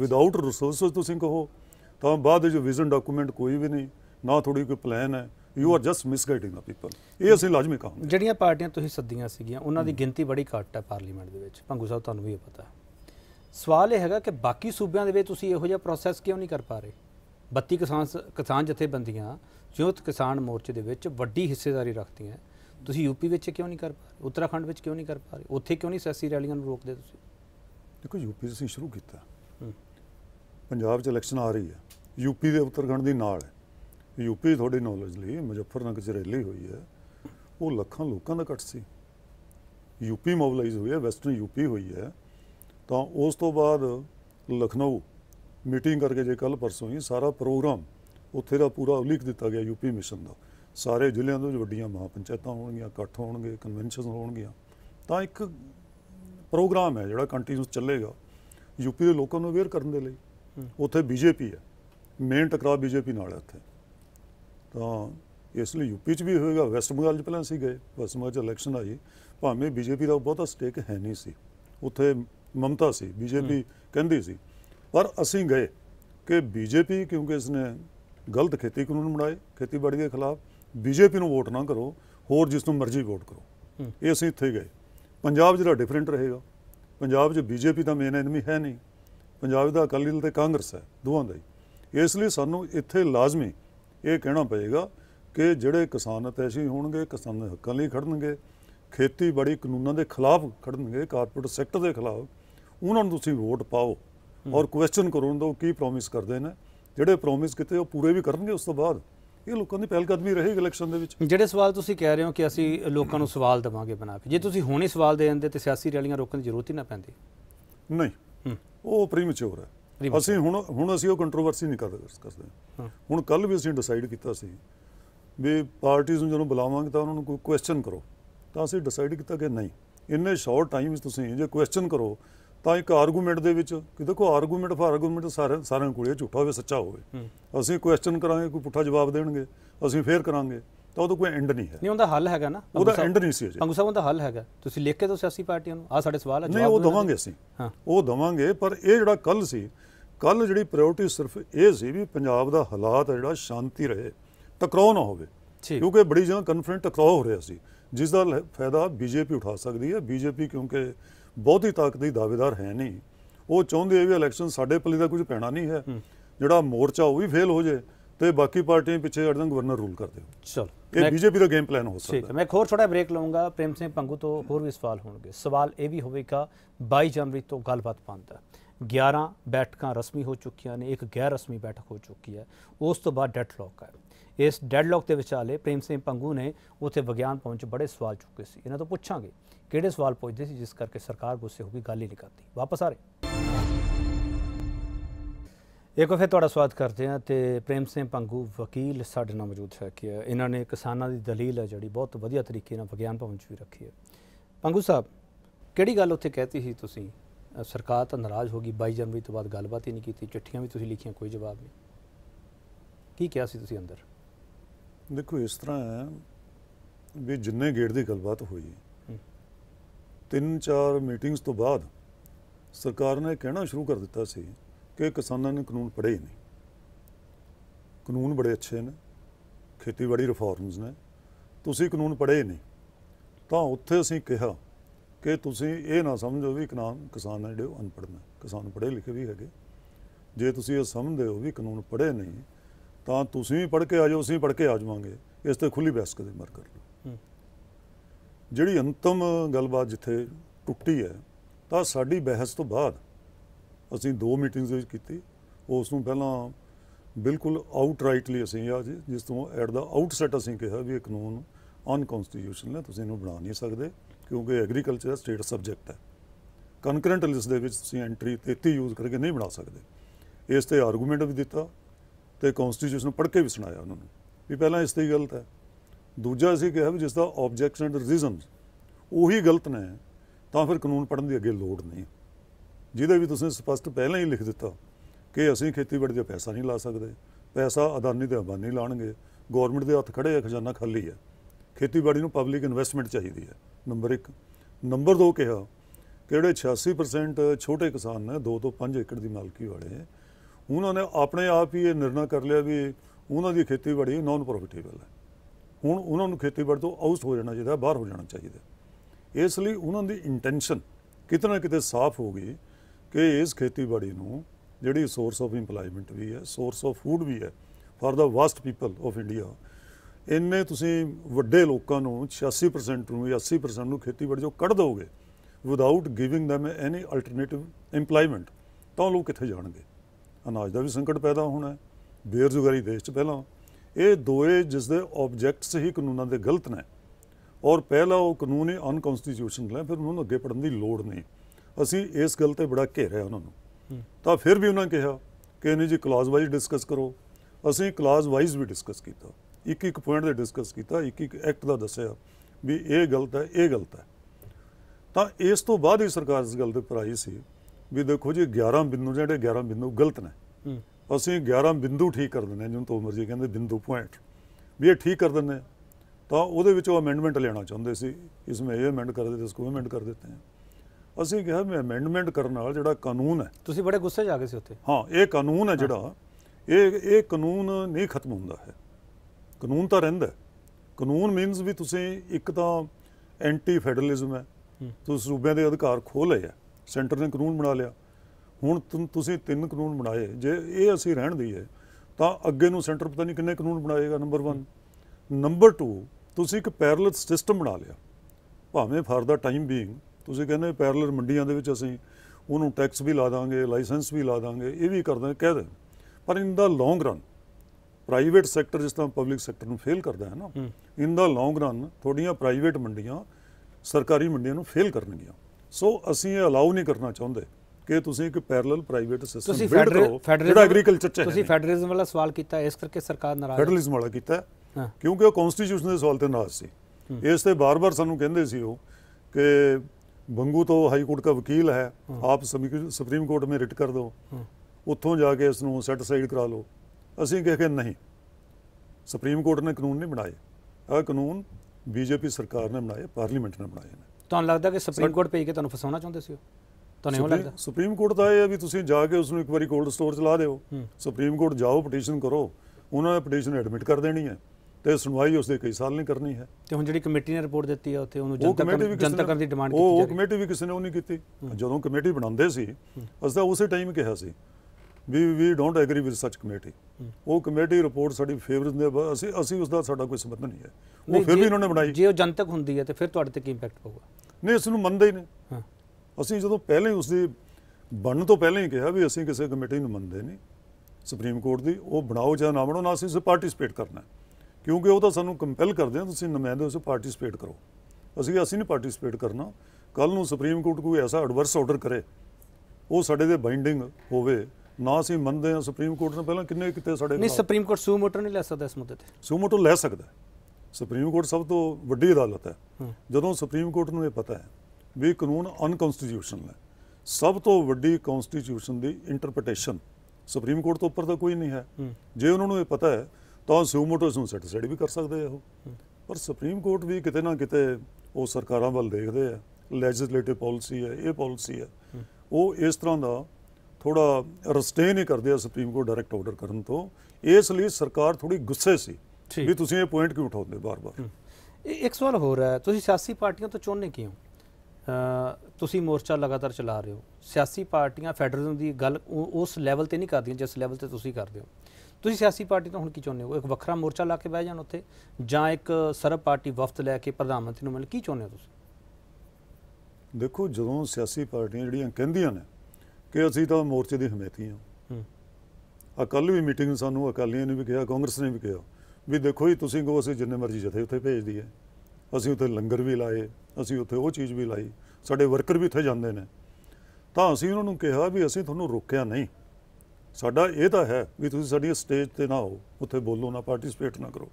ਵਿਦਆਊਟ ਰਿਸੋਰਸਸ ਤੁਸੀਂ ਕਹੋ ਤਾਂ ਬਾਅਦ ਵਿੱਚ ਵਿਜ਼ਨ ਡਾਕੂਮੈਂਟ ਕੋਈ ਵੀ ਨਹੀਂ ਨਾ ਥੋੜੀ ਕੋਈ ਪਲਾਨ ਹੈ you are just misguiding the people ਇਹ ਅਸੀਂ ਲਾਜ਼ਮੀ ਕਹਾਂਗੇ ਜਿਹੜੀਆਂ ਪਾਰਟੀਆਂ ਤੁਸੀਂ ਸੱਦੀਆਂ ਸੀਗੀਆਂ ਉਹਨਾਂ ਦੀ ਗਿਣਤੀ ਬੜੀ ਘੱਟ ਹੈ ਪਾਰਲੀਮੈਂਟ ਦੇ ਵਿੱਚ ਭੰਗੂ ਸਾਹਿਬ ਤੁਹਾਨੂੰ ਵੀ ਇਹ ਪਤਾ ਸਵਾਲ ਇਹ ਹੈਗਾ ਕਿ ਬਾਕੀ ਸੂਬਿਆਂ ਦੇ ਵਿੱਚ ਤੁਸੀਂ ਇਹੋ ਜਿਹਾ ਪ੍ਰੋਸੈਸ ਕਿਉਂ ਨਹੀਂ ਕਰ ਪਾ ਰਹੇ 32 ਕਿਸਾਨ ਕਿਸਾਨ ਜਥੇਬੰਦੀਆਂ ਜਿਉਂਤ ਕਿਸਾਨ ਮੋਰਚੇ ਦੇ ਵਿੱਚ ਵੱਡੀ ਹਿੱਸੇਦਾਰੀ ਰੱਖਦੀਆਂ ਤੁਸੀਂ ਯੂਪੀ ਵਿੱਚ ਕਿਉਂ ਨਹੀਂ ਕਰ ਪਾ ਰਹੇ ਉੱਤਰਾਖੰਡ ਵਿੱਚ ਕਿਉਂ ਨਹੀਂ ਕਰ ਪਾ ਰਹੇ ਉੱਥੇ ਕਿਉਂ ਨਹੀਂ ਸੈਸੀ ਰੈਲੀਆਂ ਨੂੰ ਰੋਕਦੇ ਤੁਸੀਂ ਦੇਖੋ ਯੂਪੀ ਤੁਸੀਂ ਸ਼ੁਰੂ ਕੀਤਾ ਪੰਜਾਬ 'ਚ ਇਲੈਕਸ਼ਨ ਆ ਰਹੀ ਹੈ ਯੂਪੀ ਦੇ ਉੱਤਰਾਖੰਡ ਦੀ ਨਾਲ ਹੈ ਯੂਪੀ ਤੁਹਾਡੀ ਨੌਲੇਜ ਲਈ ਮੁਜ਼ੱਫਰਨਗਰ ਚ ਰੈਲੀ ਹੋਈ ਹੈ ਉਹ ਲੱਖਾਂ ਲੋਕਾਂ ਦਾ ਇਕੱਠ ਸੀ ਯੂਪੀ ਮੋਬਲਾਈਜ਼ ਹੋਈ ਹੈ ਵੈਸਟਰਨ ਯੂਪੀ ਹੋਈ ਹੈ ਤਾਂ ਉਸ ਤੋਂ ਬਾਅਦ ਲਖਨਊ ਮੀਟਿੰਗ ਕਰਕੇ ਜੇ ਕੱਲ ਪਰਸੋਂ ਹੀ ਸਾਰਾ ਪ੍ਰੋਗਰਾਮ ਉੱਥੇ ਦਾ ਪੂਰਾ ਉਲੀਖ ਦਿੱਤਾ ਗਿਆ ਯੂਪੀ ਮਿਸ਼ਨ ਦਾ ਸਾਰੇ ਜ਼ਿਲ੍ਹਿਆਂ ਦੇ ਵੱਡੀਆਂ ਮਹਾ ਪੰਚਾਇਤਾਂ ਹੋਣਗੀਆਂ ਇਕੱਠ ਹੋਣਗੇ ਕਨਵੈਨਸ਼ਨ ਹੋਣਗੀਆਂ ਤਾਂ ਇੱਕ ਪ੍ਰੋਗਰਾਮ ਹੈ ਜਿਹੜਾ ਕੰਟੀਨਿਊਸ ਚੱਲੇਗਾ ਯੂਪੀ ਦੇ ਲੋਕਾਂ ਨੂੰ ਅਵੇਅਰ ਕਰਨ ਦੇ ਲਈ ਉੱਥੇ ਬੀਜੇਪੀ ਹੈ ਮੇਨ ਟਕਰਾਅ ਬੀਜੇਪੀ ਨਾਲ ਹੈ ਉੱਥੇ ਤਾਂ ਇਸ ਲਈ ਯੂਪੀ 'ਚ ਵੀ ਹੋਏਗਾ ਵੈਸਟ ਬੰਗਾਲ 'ਚ ਪਹਿਲਾਂ ਸੀ ਗਏ ਵੈਸਟ ਬੰਗਾਲ 'ਚ ਇਲੈਕਸ਼ਨ ਆਈ ਭਾਵੇਂ ਬੀਜੇਪੀ ਦਾ ਬਹੁਤਾ ਸਟੇਕ ਹੈ ਨਹੀਂ ਸੀ ਉੱਥੇ ਮਮਤਾ ਸੀ ਬੀਜੇਪੀ ਕਹਿੰਦੀ ਸੀ ਪਰ ਅਸੀਂ ਗਏ ਕਿ ਬੀਜੇਪੀ ਕਿਉਂਕਿ ਇਸਨੇ ਗਲਤ ਖੇਤੀ ਕਾਨੂੰਨ ਬਣਾਏ ਖੇਤੀਬਾੜੀ ਦੇ ਖਿਲਾਫ ਬੀਜੇਪੀ ਨੂੰ ਵੋਟ ਨਾ ਕਰੋ ਹੋਰ ਜਿਸ ਨੂੰ ਮਰਜ਼ੀ ਵੋਟ ਕਰੋ ਇਹ ਅਸੀਂ ਇੱਥੇ ਗਏ ਪੰਜਾਬ ਜਿਹੜਾ ਡਿਫਰੈਂਟ ਰਹੇਗਾ ਪੰਜਾਬ 'ਚ ਬੀਜੇਪੀ ਦਾ ਮੇਨ ਐਨਮੀ ਹੈ ਨਹੀਂ ਪੰਜਾਬ ਦਾ ਅਕਾਲੀ ਦਲ ਤੇ ਕਾਂਗਰਸ ਹੈ ਦੋਵਾਂ ਦਾ ਹੀ ਇਸ ਲਈ ਸਾਨੂੰ ਇੱਥੇ ਲਾਜ਼ਮੀ ਇਹ ਕਹਿਣਾ ਪਏਗਾ ਕਿ ਜਿਹੜੇ ਕਿਸਾਨ ਅਤੈਸ਼ੀ ਹੋਣਗੇ ਕਿਸਾਨ ਦੇ ਹੱਕਾਂ ਲਈ ਖੜਨਗੇ ਖੇਤੀਬਾੜੀ ਕਾਨੂੰਨਾਂ ਦੇ ਖਿਲਾਫ ਖੜਨਗੇ ਕਾਰਪੋਰੇਟ ਸੈਕਟਰ ਦੇ ਖਿਲਾਫ ਉਹਨਾਂ ਨੂੰ ਤੁਸੀਂ ਵੋਟ ਪਾਓ ਔਰ ਕੁਐਸਚਨ ਕਰੋ ਉਹਨਾਂ ਕੀ ਪ੍ਰੋਮਿਸ ਕਰਦੇ ਨੇ ਜਿਹੜੇ ਪ੍ਰੋਮਿਸ ਕੀਤੇ ਉਹ ਪੂਰੇ ਵੀ ਕਰਨਗੇ ਉਸ ਤੋਂ ਬਾਅਦ ਇਹ ਲੋਕਾਂ ਦੀ ਪਹਿਲ ਕਦਮੀ ਰਹੇਗੀ ਇਲੈਕਸ਼ਨ ਦੇ ਵਿੱਚ ਜਿਹੜੇ ਸਵਾਲ ਤੁਸੀਂ ਕਹਿ ਰਹੇ ਹੋ ਕਿ ਅਸੀਂ ਲੋਕਾਂ ਨੂੰ ਸਵਾਲ ਦਵਾਂਗੇ ਬਣਾ ਕੇ ਜੇ ਤੁਸੀਂ ਹੁਣੇ ਸਵਾਲ ਦੇ ਜਾਂਦੇ ਤੇ ਸਿਆਸੀ ਰੈਲੀਆਂ ਰੋਕਣ ਦੀ ਜ਼ਰੂਰਤ ਹੀ ਨਾ ਪੈਂਦੀ ਨਹੀਂ ਉਹ ਪ੍ਰੀਮਚੋਰ ਹੈ ਅਸੀਂ ਹੁਣ ਹੁਣ ਅਸੀਂ ਉਹ ਕੰਟਰੋਵਰਸੀ ਨਹੀਂ ਕਰ ਸਕਦੇ ਹੁਣ ਕੱਲ ਵੀ ਅਸੀਂ ਡਿਸਾਈਡ ਕੀਤਾ ਸੀ ਵੀ ਪਾਰਟੀਆਂ ਨੂੰ ਜਦੋਂ ਬੁਲਾਵਾਂਗੇ ਤਾਂ ਉਹਨਾਂ ਨੂੰ ਕੋਈ ਕੁਐਸਚਨ ਕਰੋ ਤਾਂ ਅਸੀਂ ਡਿਸਾਈਡ ਕੀਤਾ ਕਿ ਨਹੀਂ ਇੰਨੇ ਸ਼ਾਰਟ ਟਾਈਮ ਵਿੱਚ ਤੁਸੀਂ ਜੇ ਕੁਐਸਚਨ ਕਰੋ ਤਾਂ ਇੱਕ ਆਰਗੂਮੈਂਟ ਦੇ ਵਿੱਚ ਕਿ ਦੇਖੋ ਆਰਗੂਮੈਂਟ ਫਾਰ ਆਰਗੂਮੈਂਟ ਸਾਰੇ ਸਾਰਿਆਂ ਕੋਲੇ ਝੂਠਾ ਹੋਵੇ ਸੱਚਾ ਹੋਵੇ ਅਸੀਂ ਕੁਐਸਚਨ ਕਰਾਂਗੇ ਕੋਈ ਪੁੱਠਾ ਜਵਾਬ ਦੇਣਗੇ ਅਸੀਂ ਫੇਰ ਕਰਾਂਗੇ ਤਾਂ ਉਹਦਾ ਕੋਈ ਐਂਡ ਨਹੀਂ ਹੈ ਨਹੀਂ ਉਹਦਾ ਹੱਲ ਹੈਗਾ ਨਾ ਉਹਦਾ ਐਂਡ ਨਹੀਂ ਸੀ ਅਜੇ ਪੰਗੂ ਸਾਹਿਬ ਉਹਦਾ ਹੱਲ ਹੈਗਾ ਤੁਸੀਂ ਲਿਖ ਕੇ ਦੋ ਸਿਆਸੀ ਪਾਰਟੀਆਂ ਨੂੰ ਆ ਸਾਡੇ ਸਵਾਲ ਹੈ ਜਵਾਬ ਨਹੀਂ ਉਹ ਦਵਾਂਗੇ ਅਸੀਂ ਹਾਂ ਉਹ ਦਵਾਂਗੇ ਪਰ ਇਹ ਜਿਹੜਾ ਕੱਲ ਸੀ ਕੱਲ ਜਿਹੜੀ ਪ੍ਰਾਇੋਰਟੀ ਸਿਰਫ ਇਹ ਸੀ ਵੀ ਪੰਜਾਬ ਦਾ ਹਾਲਾਤ ਜਿਹੜਾ ਸ਼ਾਂਤੀ ਰਹੇ ਟਕਰਾਓ ਨਾ ਹੋਵੇ ਕਿਉਂਕਿ ਬੜੀ ਜਗ੍ਹਾ ਕਨਫਰੈਂਟ ਟਕਰਾਓ ਹੋ ਰਿਹਾ ਸੀ ਜਿਸ ਦਾ ਫਾਇਦਾ ਬੀਜੇਪੀ ਉਠਾ ਸਕਦੀ ਹੈ ਬੀਜੇਪੀ ਕਿਉਂਕਿ ਬਹੁਤੀ ਤਾਕਤ ਦੀ ਦਾਅਵੇਦਾਰ ਹੈ ਨਹੀਂ ਉਹ ਚਾਹੁੰਦੇ ਆ ਵੀ ਇਲੈਕਸ਼ਨ ਸਾਡੇ ਪੱਲੇ ਦਾ ਕੁਝ ਪੈਣਾ ਨਹੀਂ ਹੈ ਜਿਹੜਾ ਮੋਰਚਾ ਉਹ ਵੀ ਫੇਲ ਹੋ ਜੇ ਤੇ ਬਾਕੀ ਪਾਰਟੀਆਂ ਪਿੱਛੇ ਅੜਨ ਗਵਰਨਰ ਰੂਲ ਕਰਦੇ ਹੋ ਚਲੋ ਇਹ ਬੀਜੇਪੀ ਦਾ ਗੇਮ ਪਲਾਨ ਹੋ ਸਕਦਾ ਠੀਕ ਹੈ ਮੈਂ ਹੋਰ ਛੋਟਾ ਬ੍ਰੇਕ ਲਵਾਂਗਾ ਪ੍ਰੇਮ ਸਿੰਘ ਪੰਗੂ ਤੋਂ ਹੋਰ ਵੀ ਸਵਾਲ ਹੋਣਗੇ ਸਵਾਲ ਇਹ ਵੀ ਹੋਵੇਗਾ 22 ਜਨਵਰੀ ਤੋਂ ਗੱਲਬਾਤ ਬੰਦ ਹੈ 11 ਬੈਠਕਾਂ ਰਸਮੀ ਹੋ ਚੁੱਕੀਆਂ ਨੇ ਇੱਕ ਗੈਰ ਰਸਮੀ ਬੈਠਕ ਹੋ ਚੁੱਕੀ ਹੈ ਉਸ ਤੋਂ ਬਾਅਦ ਡੈਡਲੌਕ ਹੈ ਇਸ ਡੈਡਲੌਕ ਦੇ ਵਿਚਾਲੇ ਪ੍ਰੇਮ ਸਿੰਘ ਪੰਗੂ ਨੇ ਉੱਥੇ ਵਿਗਿਆਨ ਪਹੁੰਚ ਬੜੇ ਸਵਾਲ ਚੁੱਕੇ ਸੀ ਇਹਨਾਂ ਤੋਂ ਪੁੱਛਾਂਗੇ ਕਿਹੜੇ ਸਵਾਲ ਪੁੱਛਦੇ ਸੀ ਜਿਸ ਕਰਕੇ ਸਰਕਾਰ ਗੁੱਸੇ ਹੋ ਗਈ ਗੱਲ ਹੀ ਨਹੀਂ ਕਰਦੀ ਵਾਪਸ ਆ ਰਹੇ ਇੱਕ ਵਾਰ ਫੇ ਤੁਹਾਡਾ ਸਵਾਗਤ ਕਰਦੇ ਹਾਂ ਤੇ ਪ੍ਰੇਮ ਸਿੰਘ ਪੰਗੂ ਵਕੀਲ ਸਾਡੇ ਨਾਲ ਮੌਜੂਦ ਹੈ ਕਿ ਇਹਨਾਂ ਨੇ ਕਿਸਾਨਾਂ ਦੀ ਦਲੀਲ ਹੈ ਜਿਹੜੀ ਬਹੁਤ ਵਧੀਆ ਤਰੀਕੇ ਨਾਲ ਵਿਗਿਆਨ ਪਹੁੰਚ ਵੀ ਰੱਖੀ ਹੈ ਪੰਗੂ ਸਾਹਿਬ ਕਿਹੜੀ ਗੱਲ ਉੱਥੇ ਕਹਿਤੀ ਸੀ ਤੁਸੀਂ ਸਰਕਾਰ ਤਾਂ ਨਾਰਾਜ਼ ਹੋ ਗਈ 22 ਜਨਵਰੀ ਤੋਂ ਬਾਅਦ ਗੱਲਬਾਤ ਹੀ ਨਹੀਂ ਕੀਤੀ ਚਿੱਠੀਆਂ ਵੀ ਤੁਸੀਂ ਲਿਖੀਆਂ ਕੋਈ ਜਵਾਬ ਨਹੀਂ ਕੀ ਕਿਹਾ ਸੀ ਤੁਸੀਂ ਅੰਦਰ ਦੇਖੋ ਇਸ ਤਰ੍ਹਾਂ ਵੀ ਜਿੰਨੇ ਗੇੜ ਦੀ ਗੱਲਬਾਤ ਹੋਈ ਤਿੰਨ ਚਾਰ ਮੀਟਿੰਗਸ ਤੋਂ ਬਾਅਦ ਸਰਕਾਰ ਨੇ ਕਹਿਣਾ ਸ਼ੁਰੂ ਕਰ ਦਿੱਤਾ ਸੀ ਕਿ ਕਿਸਾਨਾਂ ਨੇ ਕਾਨੂੰਨ ਪੜ੍ਹੇ ਨਹੀਂ ਕਾਨੂੰਨ ਬੜੇ ਅੱਛੇ ਨੇ ਖੇਤੀਬਾੜੀ ਰਿਫਾਰਮਸ ਨੇ ਤੁਸੀਂ ਕਾਨੂੰਨ ਪੜ੍ਹੇ ਨਹੀਂ ਤਾਂ ਉੱਥੇ ਅਸੀਂ ਕਿਹਾ ਕਿ ਤੁਸੀਂ ਇਹ ਨਾ ਸਮਝੋ ਵੀ ਕਿਸਾਨ ਜਿਹੜੇ ਉਹ ਅਨਪੜ੍ਹ ਨੇ ਕਿਸਾਨ ਪੜ੍ਹੇ ਲਿਖੇ ਵੀ ਹੈਗੇ ਜੇ ਤੁਸੀਂ ਇਹ ਸਮਝਦੇ ਹੋ ਵੀ ਕਾਨੂੰਨ ਪੜ੍ਹੇ ਨਹੀਂ ਤਾਂ ਤੁਸੀਂ ਵੀ ਪੜ੍ਹ ਕੇ ਆਜੋ ਅਸੀਂ ਪੜ੍ਹ ਕੇ ਆ ਜਾਵਾਂਗੇ ਇਸ ਤੇ ਖੁੱਲੀ ਬਹਿਸ ਕਦੇ ਮਰ ਕਰ ਲਓ ਜਿਹੜੀ ਅੰਤਮ ਗੱਲਬਾਤ ਜਿੱਥੇ ਟੁੱਟੀ ਹੈ ਤਾਂ ਸਾਡੀ ਬਹਿਸ ਤੋਂ ਬਾਅਦ ਅਸੀਂ ਦੋ ਮੀਟਿੰਗਸ ਵਿੱਚ ਕੀਤੀ ਉਸ ਨੂੰ ਪਹਿਲਾਂ ਬਿਲਕੁਲ ਆਊਟਰਾਈਟਲੀ ਅਸੀਂ ਆ ਜਿਸ ਤੋਂ ਐਟ ਦਾ ਆਊਟਸੈਟ ਅਸੀਂ ਕਿਹਾ ਵੀ ਇਹ ਕਾਨੂੰਨ ਅਨਕਨਸਟੀਟਿਊਸ਼ਨਲ ਹੈ ਤੁਸੀਂ ਇਹਨੂੰ ਬਣਾ ਨਹੀਂ ਸਕਦੇ ਕਿਉਂਕਿ ਐਗਰੀਕਲਚਰ ਦਾ ਸਟੇਟ ਸਬਜੈਕਟ ਹੈ ਕਨਕਰੈਂਟ ਲਿਸਟ ਦੇ ਵਿੱਚ ਤੁਸੀਂ ਐਂਟਰੀ 33 ਯੂਜ਼ ਕਰਕੇ ਨਹੀਂ ਬਣਾ ਸਕਦੇ ਇਸ ਤੇ ਆਰਗੂਮੈਂਟ ਵੀ ਦਿੱਤਾ ਤੇ ਕਨਸਟੀਟਿਊਸ਼ਨ ਪੜ੍ਹ ਕੇ ਵੀ ਸੁਣਾਇਆ ਉਹਨਾਂ ਨੂੰ ਵੀ ਪਹਿਲਾਂ ਇਸ ਤੇ ਗਲਤ ਹੈ ਦੂਜਾ ਅਸੀਂ ਕਿਹਾ ਵੀ ਜਿਸ ਦਾ ਆਬਜੈਕਸ਼ਨ ਐਂਡ ਰੀਜ਼ਨਸ ਉਹੀ ਗਲਤ ਨੇ ਤਾਂ ਫਿਰ ਕਾਨੂੰਨ ਪੜਨ ਦੀ ਅੱਗੇ ਲੋੜ ਨਹੀਂ ਜਿਹਦੇ ਵੀ ਤੁਸੀਂ ਸਪਸ਼ਟ ਪਹਿਲਾਂ ਹੀ ਲਿਖ ਦਿੱਤਾ ਕਿ ਅਸੀਂ ਖੇਤੀਬਾੜੀ ਦਾ ਪੈਸਾ ਨਹੀਂ ਲਾ ਸਕਦੇ ਪੈਸਾ ਅਦਾਨੀ ਤੇ ਅੰਬਾਨੀ ਲਾਣਗੇ ਗਵਰਨਮੈਂਟ ਦੇ ਹੱਥ ਖੜੇ ਹੈ ਖਜ਼ਾਨਾ ਖਾਲੀ ਹੈ ਖੇਤੀਬਾੜੀ ਨੂੰ ਪਬਲਿਕ ਇਨਵੈਸਟਮੈਂਟ ਚਾਹੀਦੀ ਹੈ ਨੰਬਰ 1 ਨੰਬਰ 2 ਕਿਹਾ ਕਿਹੜੇ 86% ਛੋਟੇ ਕਿਸਾਨ ਨੇ 2 ਤੋਂ 5 ਏਕੜ ਦੀ ਮਾਲਕੀ ਵਾਲੇ ਉਹਨਾਂ ਨੇ ਆਪਣੇ ਆਪ ਹੀ ਇਹ ਨਿਰਣਾ ਕਰ ਲਿਆ ਵੀ ਉਹਨਾਂ ਦੀ ਖੇਤੀਬਾੜੀ ਨਾਨ ਪ੍ਰੋਫਿਟੇਬਲ ਹੈ ਹੁਣ ਉਹਨਾਂ ਨੂੰ ਖੇਤੀਬਾੜੀ ਤੋਂ ਆਊਟ ਹੋ ਜਾਣਾ ਚਾਹੀਦਾ ਬਾਹਰ ਹੋ ਜਾਣਾ ਚਾਹੀਦਾ ਇਸ ਲਈ ਉਹਨਾਂ ਦੀ ਇੰਟੈਂਸ਼ਨ ਕਿਤਨਾ ਕਿਤੇ ਸਾਫ਼ ਹੋ ਗਈ ਕਿ ਇਸ ਖੇਤੀਬਾੜੀ ਨੂੰ ਜਿਹੜੀ ਸੋਰਸ ਆਫ ਏਮਪਲੋਇਮੈਂਟ ਵੀ ਹੈ ਸੋਰਸ ਆਫ ਫੂਡ ਵੀ ਹੈ for the vast people of India ਇੰਨੇ ਤੁਸੀਂ ਵੱਡੇ ਲੋਕਾਂ ਨੂੰ 86% ਨੂੰ 80% ਨੂੰ ਖੇਤੀਬਾੜੀ ਜੋ ਕੱਢ ਦੋਗੇ without giving them any alternative employment ਤਾਂ ਲੋਕ ਕਿੱਥੇ ਜਾਣਗੇ ਅਨਾਜ ਦਾ ਵੀ ਸੰਕਟ ਪੈਦਾ ਹੋਣਾ ਬੇਰੁਜ਼ਗਾਰੀ ਦੇਸ਼ 'ਚ ਪਹਿਲਾਂ ਇਹ ਦੋਏ ਜਿਸ ਦੇ ਆਬਜੈਕਟਸ ਹੀ ਕਾਨੂੰਨਾਂ ਦੇ ਗਲਤ ਨੇ ਔਰ ਪਹਿਲਾ ਉਹ ਕਾਨੂੰਨ ਹੀ ਅਨਕਨਸਟੀਟਿਊਸ਼ਨਲ ਹੈ ਫਿਰ ਉਹਨਾਂ ਨੂੰ ਅੱਗੇ ਪੜਨ ਦੀ ਲੋੜ ਨਹੀਂ ਅਸੀਂ ਇਸ ਗੱਲ ਤੇ ਬੜਾ ਘੇਰਿਆ ਉਹਨਾਂ ਨੂੰ ਤਾਂ ਫਿਰ ਵੀ ਉਹਨਾਂ ਨੇ ਕਿਹਾ ਕਿ ਨਹੀਂ ਜੀ ਕਲਾਸ ਵਾਈਜ਼ ਡਿਸਕਸ ਕਰੋ ਅਸੀਂ ਕਲਾਸ ਵਾਈਜ਼ ਵੀ ਡਿਸਕਸ ਕੀਤਾ ਇੱਕ ਇੱਕ ਪੁਆਇੰਟ ਦੇ ਡਿਸਕਸ ਕੀਤਾ ਇੱਕ ਇੱਕ ਐਕਟ ਦਾ ਦੱਸਿਆ ਵੀ ਇਹ ਗਲਤ ਹੈ ਇਹ ਗਲਤ ਹੈ ਤਾਂ ਇਸ ਤੋਂ ਬਾਅਦ ਹੀ ਸਰਕਾਰ ਇਸ ਗੱਲ ਤੇ ਪਰ ਆਈ ਸੀ ਵੀ ਦੇਖੋ ਜੀ 11 ਬਿੰਦੂ ਜਿਹੜੇ 11 ਬਿੰਦੂ ਗਲਤ ਨੇ ਅਸੀਂ 11 ਬਿੰਦੂ ਠੀਕ ਕਰ ਦਿੰਦੇ ਜਿਵੇਂ ਤੋਮਰ ਜੀ ਕਹਿੰਦੇ ਬਿੰਦੂ ਪੁਆਇੰਟ ਵੀ ਇਹ ਠੀਕ ਕਰ ਦਿੰਦੇ ਤਾਂ ਉਹਦੇ ਵਿੱਚ ਉਹ ਅਮੈਂਡਮੈਂਟ ਲੈਣਾ ਚਾਹੁੰਦੇ ਸੀ ਇਸ ਵਿੱਚ ਇਹ ਅਮੈਂਡ ਕਰ ਦਿੱਤੇ ਇਸ ਨੂੰ ਅਮੈਂਡ ਕਰ ਦਿੱਤੇ ਅਸੀਂ ਕਿਹਾ ਮੈਂ ਅਮੈਂਡਮੈਂਟ ਕਰਨ ਨਾਲ ਜਿਹੜਾ ਕਾਨੂੰਨ ਹੈ ਤੁਸੀਂ ਬੜੇ ਗੁੱਸੇ 'ਚ ਆ ਗਏ ਸੀ ਉੱਥੇ ਹਾਂ ਇਹ ਕਾਨੂੰਨ ਹੈ ਜਿਹੜਾ ਇਹ ਇਹ ਕਾਨੂੰਨ ਨਹੀਂ ਖਤਮ ਹੁੰਦਾ ਹੈ ਕਾਨੂੰਨ ਤਾਂ ਰਹਿੰਦਾ ਕਾਨੂੰਨ ਮੀਨਸ ਵੀ ਤੁਸੀਂ ਇੱਕ ਤਾਂ ਐਂਟੀ ਫੈਡਰਲਿਜ਼ਮ ਹੈ ਤੁਸੀਂ ਸੂਬਿਆਂ ਦੇ ਅਧਿਕਾਰ ਖੋਹ ਲਏ ਆ ਸੈਂਟਰ ਨੇ ਕਾਨੂੰਨ ਬਣਾ ਲਿਆ ਹੁਣ ਤੁਸੀਂ ਤਿੰਨ ਕਾਨੂੰਨ ਬਣਾਏ ਜੇ ਇਹ ਅਸੀਂ ਰਹਿਣ ਦਈਏ ਤਾਂ ਅੱਗੇ ਨੂੰ ਸੈਂਟਰ ਪਤਾ ਨਹੀਂ ਕਿੰਨੇ ਕਾਨੂੰਨ ਬਣਾਏਗਾ ਨੰਬਰ 1 ਨੰਬਰ 2 ਤੁਸੀਂ ਇੱਕ ਪੈਰਲਲ ਸਿਸਟਮ ਬਣਾ ਲਿਆ ਭਾਵੇਂ ਫਾਰ ਦਾ ਟਾਈਮ ਬੀਇੰਗ ਤੁਸੀਂ ਕਹਿੰਦੇ ਪੈਰਲਲ ਮੰਡੀਆਂ ਦੇ ਵਿੱਚ ਅਸੀਂ ਉਹਨੂੰ ਟੈਕਸ ਵੀ ਲਾ ਦਾਂਗੇ ਲਾਇਸੈਂਸ ਵੀ ਲਾ ਦਾਂਗੇ ਇਹ ਵੀ ਕਰਦੇ ਕਹਿ ਦੇ ਪਰ in the long run private sector ਜਿਸ ਤਰ੍ਹਾਂ ਪਬਲਿਕ ਸੈਕਟਰ ਨੂੰ ਫੇਲ ਕਰਦਾ ਹੈ ਨਾ ਇਨ ਦਾ ਲੌਂਗ ਰਨ ਥੋੜੀਆਂ ਪ੍ਰਾਈਵੇਟ ਮੰਡੀਆਂ ਸਰਕਾਰੀ ਮੰਡੀਆਂ ਨੂੰ ਫੇਲ ਕਰਨਗੀਆਂ ਸੋ ਅਸੀਂ ਇਹ ਅਲਾਉ ਨਹੀਂ ਕਰਨਾ ਚਾਹੁੰਦੇ ਕਿ ਤੁਸੀਂ ਇੱਕ ਪੈਰਲਲ ਪ੍ਰਾਈਵੇਟ ਸਿਸਟਮ ਬਿਲਡ ਕਰੋ ਜਿਹੜਾ ਐਗਰੀਕਲਚਰ ਚ ਤੁਸੀਂ ਫੈਡਰਲਿਜ਼ਮ ਵਾਲਾ ਸਵਾਲ ਕੀਤਾ ਇਸ ਕਰਕੇ ਸਰਕਾਰ ਨਾਰਾਜ਼ ਹੈ ਫੈਡਰਲਿਜ਼ਮ ਵਾਲਾ ਕੀਤਾ ਕਿਉਂਕਿ ਉਹ ਕਨਸਟੀਟਿਊਸ਼ਨ ਦੇ ਸਵਾਲ ਤੇ ਨਾਰਾਜ਼ ਸੀ ਇਸ ਤੇ ਬਾਰ-ਬਾਰ ਸਾਨੂੰ ਕਹਿੰਦੇ ਸੀ ਉਹ ਕਿ ਬੰਗੂ ਤੋਂ ਹਾਈ ਕੋਰਟ ਦਾ ਵਕੀਲ ਹੈ ਆਪ ਸੁਪਰੀਮ ਕੋਰਟ ਮੇ ਰਿਟ ਕਰ ਦਿਓ ਉੱਥੋਂ ਜਾ ਕੇ ਇਸ ਨੂੰ ਸੈਟ ਕਰਾ ਲਓ ਅਸੀਂ ਕਿਹਾ ਨਹੀਂ ਸੁਪਰੀਮ ਕੋਰਟ ਨੇ ਕਾਨੂੰਨ ਨਹੀਂ ਬਣਾਏ ਇਹ ਕਾਨੂੰਨ ਬੀਜੇਪੀ ਸਰਕਾਰ ਨੇ ਬਣਾਏ ਪਾਰਲੀਮੈਂਟ ਨੇ ਬਣਾਏ ਨੇ ਤੁਹਾਨੂੰ ਲੱਗਦਾ ਕਿ ਸੁਪਰੀਮ ਕੋਰਟ ਭੇਜ ਕੇ ਤੁਹਾਨੂੰ ਫਸਾਉਣਾ ਚਾਹੁੰਦੇ ਸੀ ਉਹ ਤੁਹਾਨੂੰ ਲੱਗਦਾ ਸੁਪਰੀਮ ਕੋਰਟ ਦਾ ਇਹ ਵੀ ਤੁਸੀਂ ਜਾ ਕੇ ਉਸ ਨੂੰ ਇੱਕ ਵਾਰੀ ਕੋਲਡ ਸਟੋਰ ਚ ਲਾ ਦਿਓ ਸੁਪਰੀਮ ਕੋਰਟ ਜਾਓ ਪਟੀਸ਼ਨ ਕਰੋ ਉਹਨਾਂ ਨੇ ਪਟੀਸ਼ਨ ਐਡਮਿਟ ਕਰ ਦੇਣੀ ਹੈ ਤੇ ਸੁਣਵਾਈ ਉਸਦੇ ਕਈ ਸਾਲ ਨਹੀਂ ਕਰਨੀ ਹੈ ਤੇ ਹੁਣ ਜਿਹੜੀ ਕਮੇਟੀ ਨੇ ਰਿਪੋਰਟ ਦਿੱਤੀ ਹੈ ਉੱਥੇ ਉਹਨੂੰ ਜਨਤਕ ਜਨਤਕ ਕਰਨ ਦੀ ਡਿਮਾਂਡ ਕੀਤੀ ਉਹ ਕਮੇਟੀ ਵੀ ਕਿਸੇ ਨੇ ਉਹ ਨਹੀਂ ਕੀਤੀ ਜਦੋਂ ਕਮੇਟੀ ਬਣਾਉਂਦੇ ਸੀ ਅਸਾਂ ਉਸੇ ਟਾਈਮ ਕਿਹਾ ਸੀ we we don't agree with such committee ਉਹ ਕਮੇਟੀ ਰਿਪੋਰਟ ਸਾਡੀ ਫੇਵਰ ਦੇ ਅਸੀਂ ਅਸੀਂ ਉਸ ਦਾ ਸਾਡਾ ਕੋਈ ਸਬੰਧ ਨਹੀਂ ਹੈ ਉਹ ਫਿਰ ਵੀ ਉਹਨਾਂ ਨੇ ਬਣਾਈ ਜੇ ਉਹ ਜਨਤਕ ਹੁੰਦੀ ਹੈ ਤੇ ਫਿਰ ਤੁਹਾਡੇ ਤੇ ਕੀ ਇੰਪੈਕਟ ਪਊਗਾ ਨਹੀਂ ਇਸ ਨੂੰ ਮੰਨਦੇ ਹੀ ਨਹੀਂ ਅਸੀਂ ਜਦੋਂ ਪਹਿਲੇ ਉਸ ਦੀ ਬਣਨ ਤੋਂ ਪਹਿਲਾਂ ਹੀ ਕਿਹਾ ਵੀ ਅਸੀਂ ਕਿਸੇ ਕਮੇਟੀ ਨੂੰ ਮੰਨਦੇ ਨਹੀਂ ਸੁਪਰੀਮ ਕੋਰਟ ਦੀ ਉਹ ਬਣਾਓ ਜਾਂ ਨਾ ਬਣਾਓ ਨਾ ਅਸੀਂ ਉਸੇ ਪਾਰਟਿਸਪੇਟ ਕਰਨਾ ਕਿਉਂਕਿ ਉਹ ਤਾਂ ਸਾਨੂੰ ਕੰਪੈਲ ਕਰਦੇ ਆ ਤੁਸੀਂ ਨਮਾਇੰਦੇ ਉਸ ਪਾਰਟਿਸਪੇਟ ਕਰੋ ਅਸੀਂ ਅਸੀਂ ਨਹੀਂ ਪਾਰਟਿਸਪੇਟ ਕਰਨਾ ਕੱਲ ਨੂੰ ਸੁਪਰੀਮ ਕੋਰਟ ਕੋਈ ਐਸਾ ਐਡਵਰਸ ਆਰਡਰ ਕਰੇ ਉਹ ਸਾਡੇ ਦੇ ਬਾਈਂਡਿੰਗ ਹੋਵੇ ਨਾ ਅਸੀਂ ਮੰਨਦੇ ਹਾਂ ਸੁਪਰੀਮ ਕੋਰਟ ਨੇ ਪਹਿਲਾਂ ਕਿੰਨੇ ਕਿਤੇ ਸਾਡੇ ਨਹੀਂ ਸੁਪਰੀਮ ਕੋਰਟ ਸੂ ਮੋਟਰ ਨਹੀਂ ਲੈ ਸਕਦਾ ਇਸ ਮੁੱਦੇ ਤੇ ਸੂ ਮੋਟਰ ਲੈ ਸਕਦਾ ਸੁਪਰੀਮ ਕੋਰਟ ਸਭ ਤੋਂ ਵੱਡੀ ਅਦਾਲਤ ਹੈ ਜਦੋਂ ਸੁਪਰੀਮ ਕੋਰਟ ਨੂੰ ਇਹ ਪਤਾ ਹੈ ਵੀ ਕਾਨੂੰਨ ਅਨਕਨਸਟੀਟਿਊਸ਼ਨਲ ਹੈ ਸਭ ਤੋਂ ਵੱਡੀ ਕਨਸਟੀਟਿਊਸ਼ਨ ਦੀ ਇੰਟਰਪ੍ਰੀਟੇਸ਼ਨ ਸੁਪਰੀਮ ਕੋਰਟ ਤੋਂ ਉੱਪਰ ਤਾਂ ਕੋਈ ਨਹੀਂ ਹੈ ਜੇ ਉਹਨਾਂ ਨੂੰ ਇਹ ਪਤਾ ਹੈ ਤਾਂ ਸੂ ਮੋਟਰ ਨੂੰ ਸੈਟੀਸਫਾਈਡ ਵੀ ਕਰ ਸਕਦੇ ਆ ਉਹ ਪਰ ਸੁਪਰੀਮ ਕੋਰਟ ਵੀ ਕਿਤੇ ਨਾ ਕਿਤੇ ਉਹ ਸਰਕਾਰਾਂ ਵੱਲ ਦੇਖਦੇ ਆ ਲੈਜਿਸਲੇਟਿਵ ਪਾਲਿਸੀ ਹੈ ਇਹ ਪਾਲਿਸੀ ਹੈ ਉਹ ਇਸ ਤਰ੍ਹਾਂ ਦਾ ਥੋੜਾ ਰਸਟੇ ਨਹੀਂ ਕਰਦੇ ਆ ਸੁਪਰੀਮ ਕੋਰਟ ਡਾਇਰੈਕਟ ਆਰਡਰ ਕਰਨ ਤੋਂ ਇਸ ਲਈ ਸਰਕਾਰ ਥੋੜੀ ਗੁੱਸੇ ਸੀ ਵੀ ਤੁਸੀਂ ਇਹ ਪੁਆਇੰਟ ਕਿਉਂ ਉਠਾਉਂਦੇ ਬਾਰ-ਬਾਰ ਇੱਕ ਸਵਾਲ ਹੋ ਰਿਹਾ ਤੁਸੀਂ ਸਿਆਸੀ ਪਾਰਟੀਆਂ ਤੋਂ ਚੋਣੇ ਕਿਉਂ ਤੁਸੀਂ ਮੋਰਚਾ ਲਗਾਤਾਰ ਚਲਾ ਰਹੇ ਹੋ ਸਿਆਸੀ ਪਾਰਟੀਆਂ ਫੈਡਰਲਿਜ਼ਮ ਦੀ ਗੱਲ ਉਸ ਲੈਵਲ ਤੇ ਨਹੀਂ ਕਰਦੀਆਂ ਜਿਸ ਲੈਵਲ ਤੇ ਤੁਸੀਂ ਕਰਦੇ ਹੋ ਤੁਸੀਂ ਸਿਆਸੀ ਪਾਰਟੀ ਤੋਂ ਹੁਣ ਕੀ ਚਾਹੁੰਦੇ ਹੋ ਇੱਕ ਵੱਖਰਾ ਮੋਰਚਾ ਲਾ ਕੇ ਬਹਿ ਜਾਣ ਉੱਥੇ ਜਾਂ ਇੱਕ ਸਰਬ ਪਾਰਟੀ ਵਫਦ ਲੈ ਕੇ ਪ੍ਰਧਾਨ ਮੰਤਰੀ ਨੂੰ ਮਿਲ ਕੀ ਚਾਹੁੰਦੇ ਹੋ ਤੁਸੀਂ ਦੇਖੋ ਜਦੋਂ ਸਿਆਸੀ ਪਾਰਟੀਆਂ ਜਿਹੜੀਆਂ ਕਹਿੰਦੀਆਂ ਨੇ ਕਿ ਅਸੀਂ ਤਾਂ ਮੋਰਚੇ ਦੀ ਹਮਾਇਤੀ ਹਾਂ ਆ ਕੱਲ ਵੀ ਮੀਟਿੰਗ ਸਾਨੂੰ ਅਕਾਲੀਆਂ ਨੇ ਵੀ ਕਿਹਾ ਕਾਂਗਰਸ ਨੇ ਵੀ ਕਿਹਾ ਵੀ ਦੇਖੋ ਜੀ ਤੁਸੀਂ ਕੋ ਅਸੀਂ ਜਿੰਨੇ ਮਰਜ਼ੀ ਜਥੇ ਉੱਥੇ ਭੇਜ ਦਈਏ ਅਸੀਂ ਉੱਥੇ ਲੰਗਰ ਵੀ ਲਾਏ ਅਸੀਂ ਉੱਥੇ ਉਹ ਚੀਜ਼ ਵੀ ਲਾਈ ਸਾਡੇ ਵਰਕਰ ਵੀ ਉੱਥੇ ਜਾਂਦੇ ਨੇ ਤਾਂ ਅਸੀਂ ਉਹਨਾਂ ਨੂੰ ਕਿਹਾ ਵੀ ਅਸੀਂ ਤੁਹਾਨੂੰ ਰੋਕਿਆ ਨਹੀਂ ਸਾਡਾ ਇਹ ਤਾਂ ਹੈ ਵੀ ਤੁਸੀਂ ਸਾਡੀ ਸਟੇਜ ਤੇ ਨਾ ਆਓ ਉੱਥੇ ਬੋਲੋ ਨਾ ਪਾਰਟਿਸਪੇਟ ਨਾ ਕਰੋ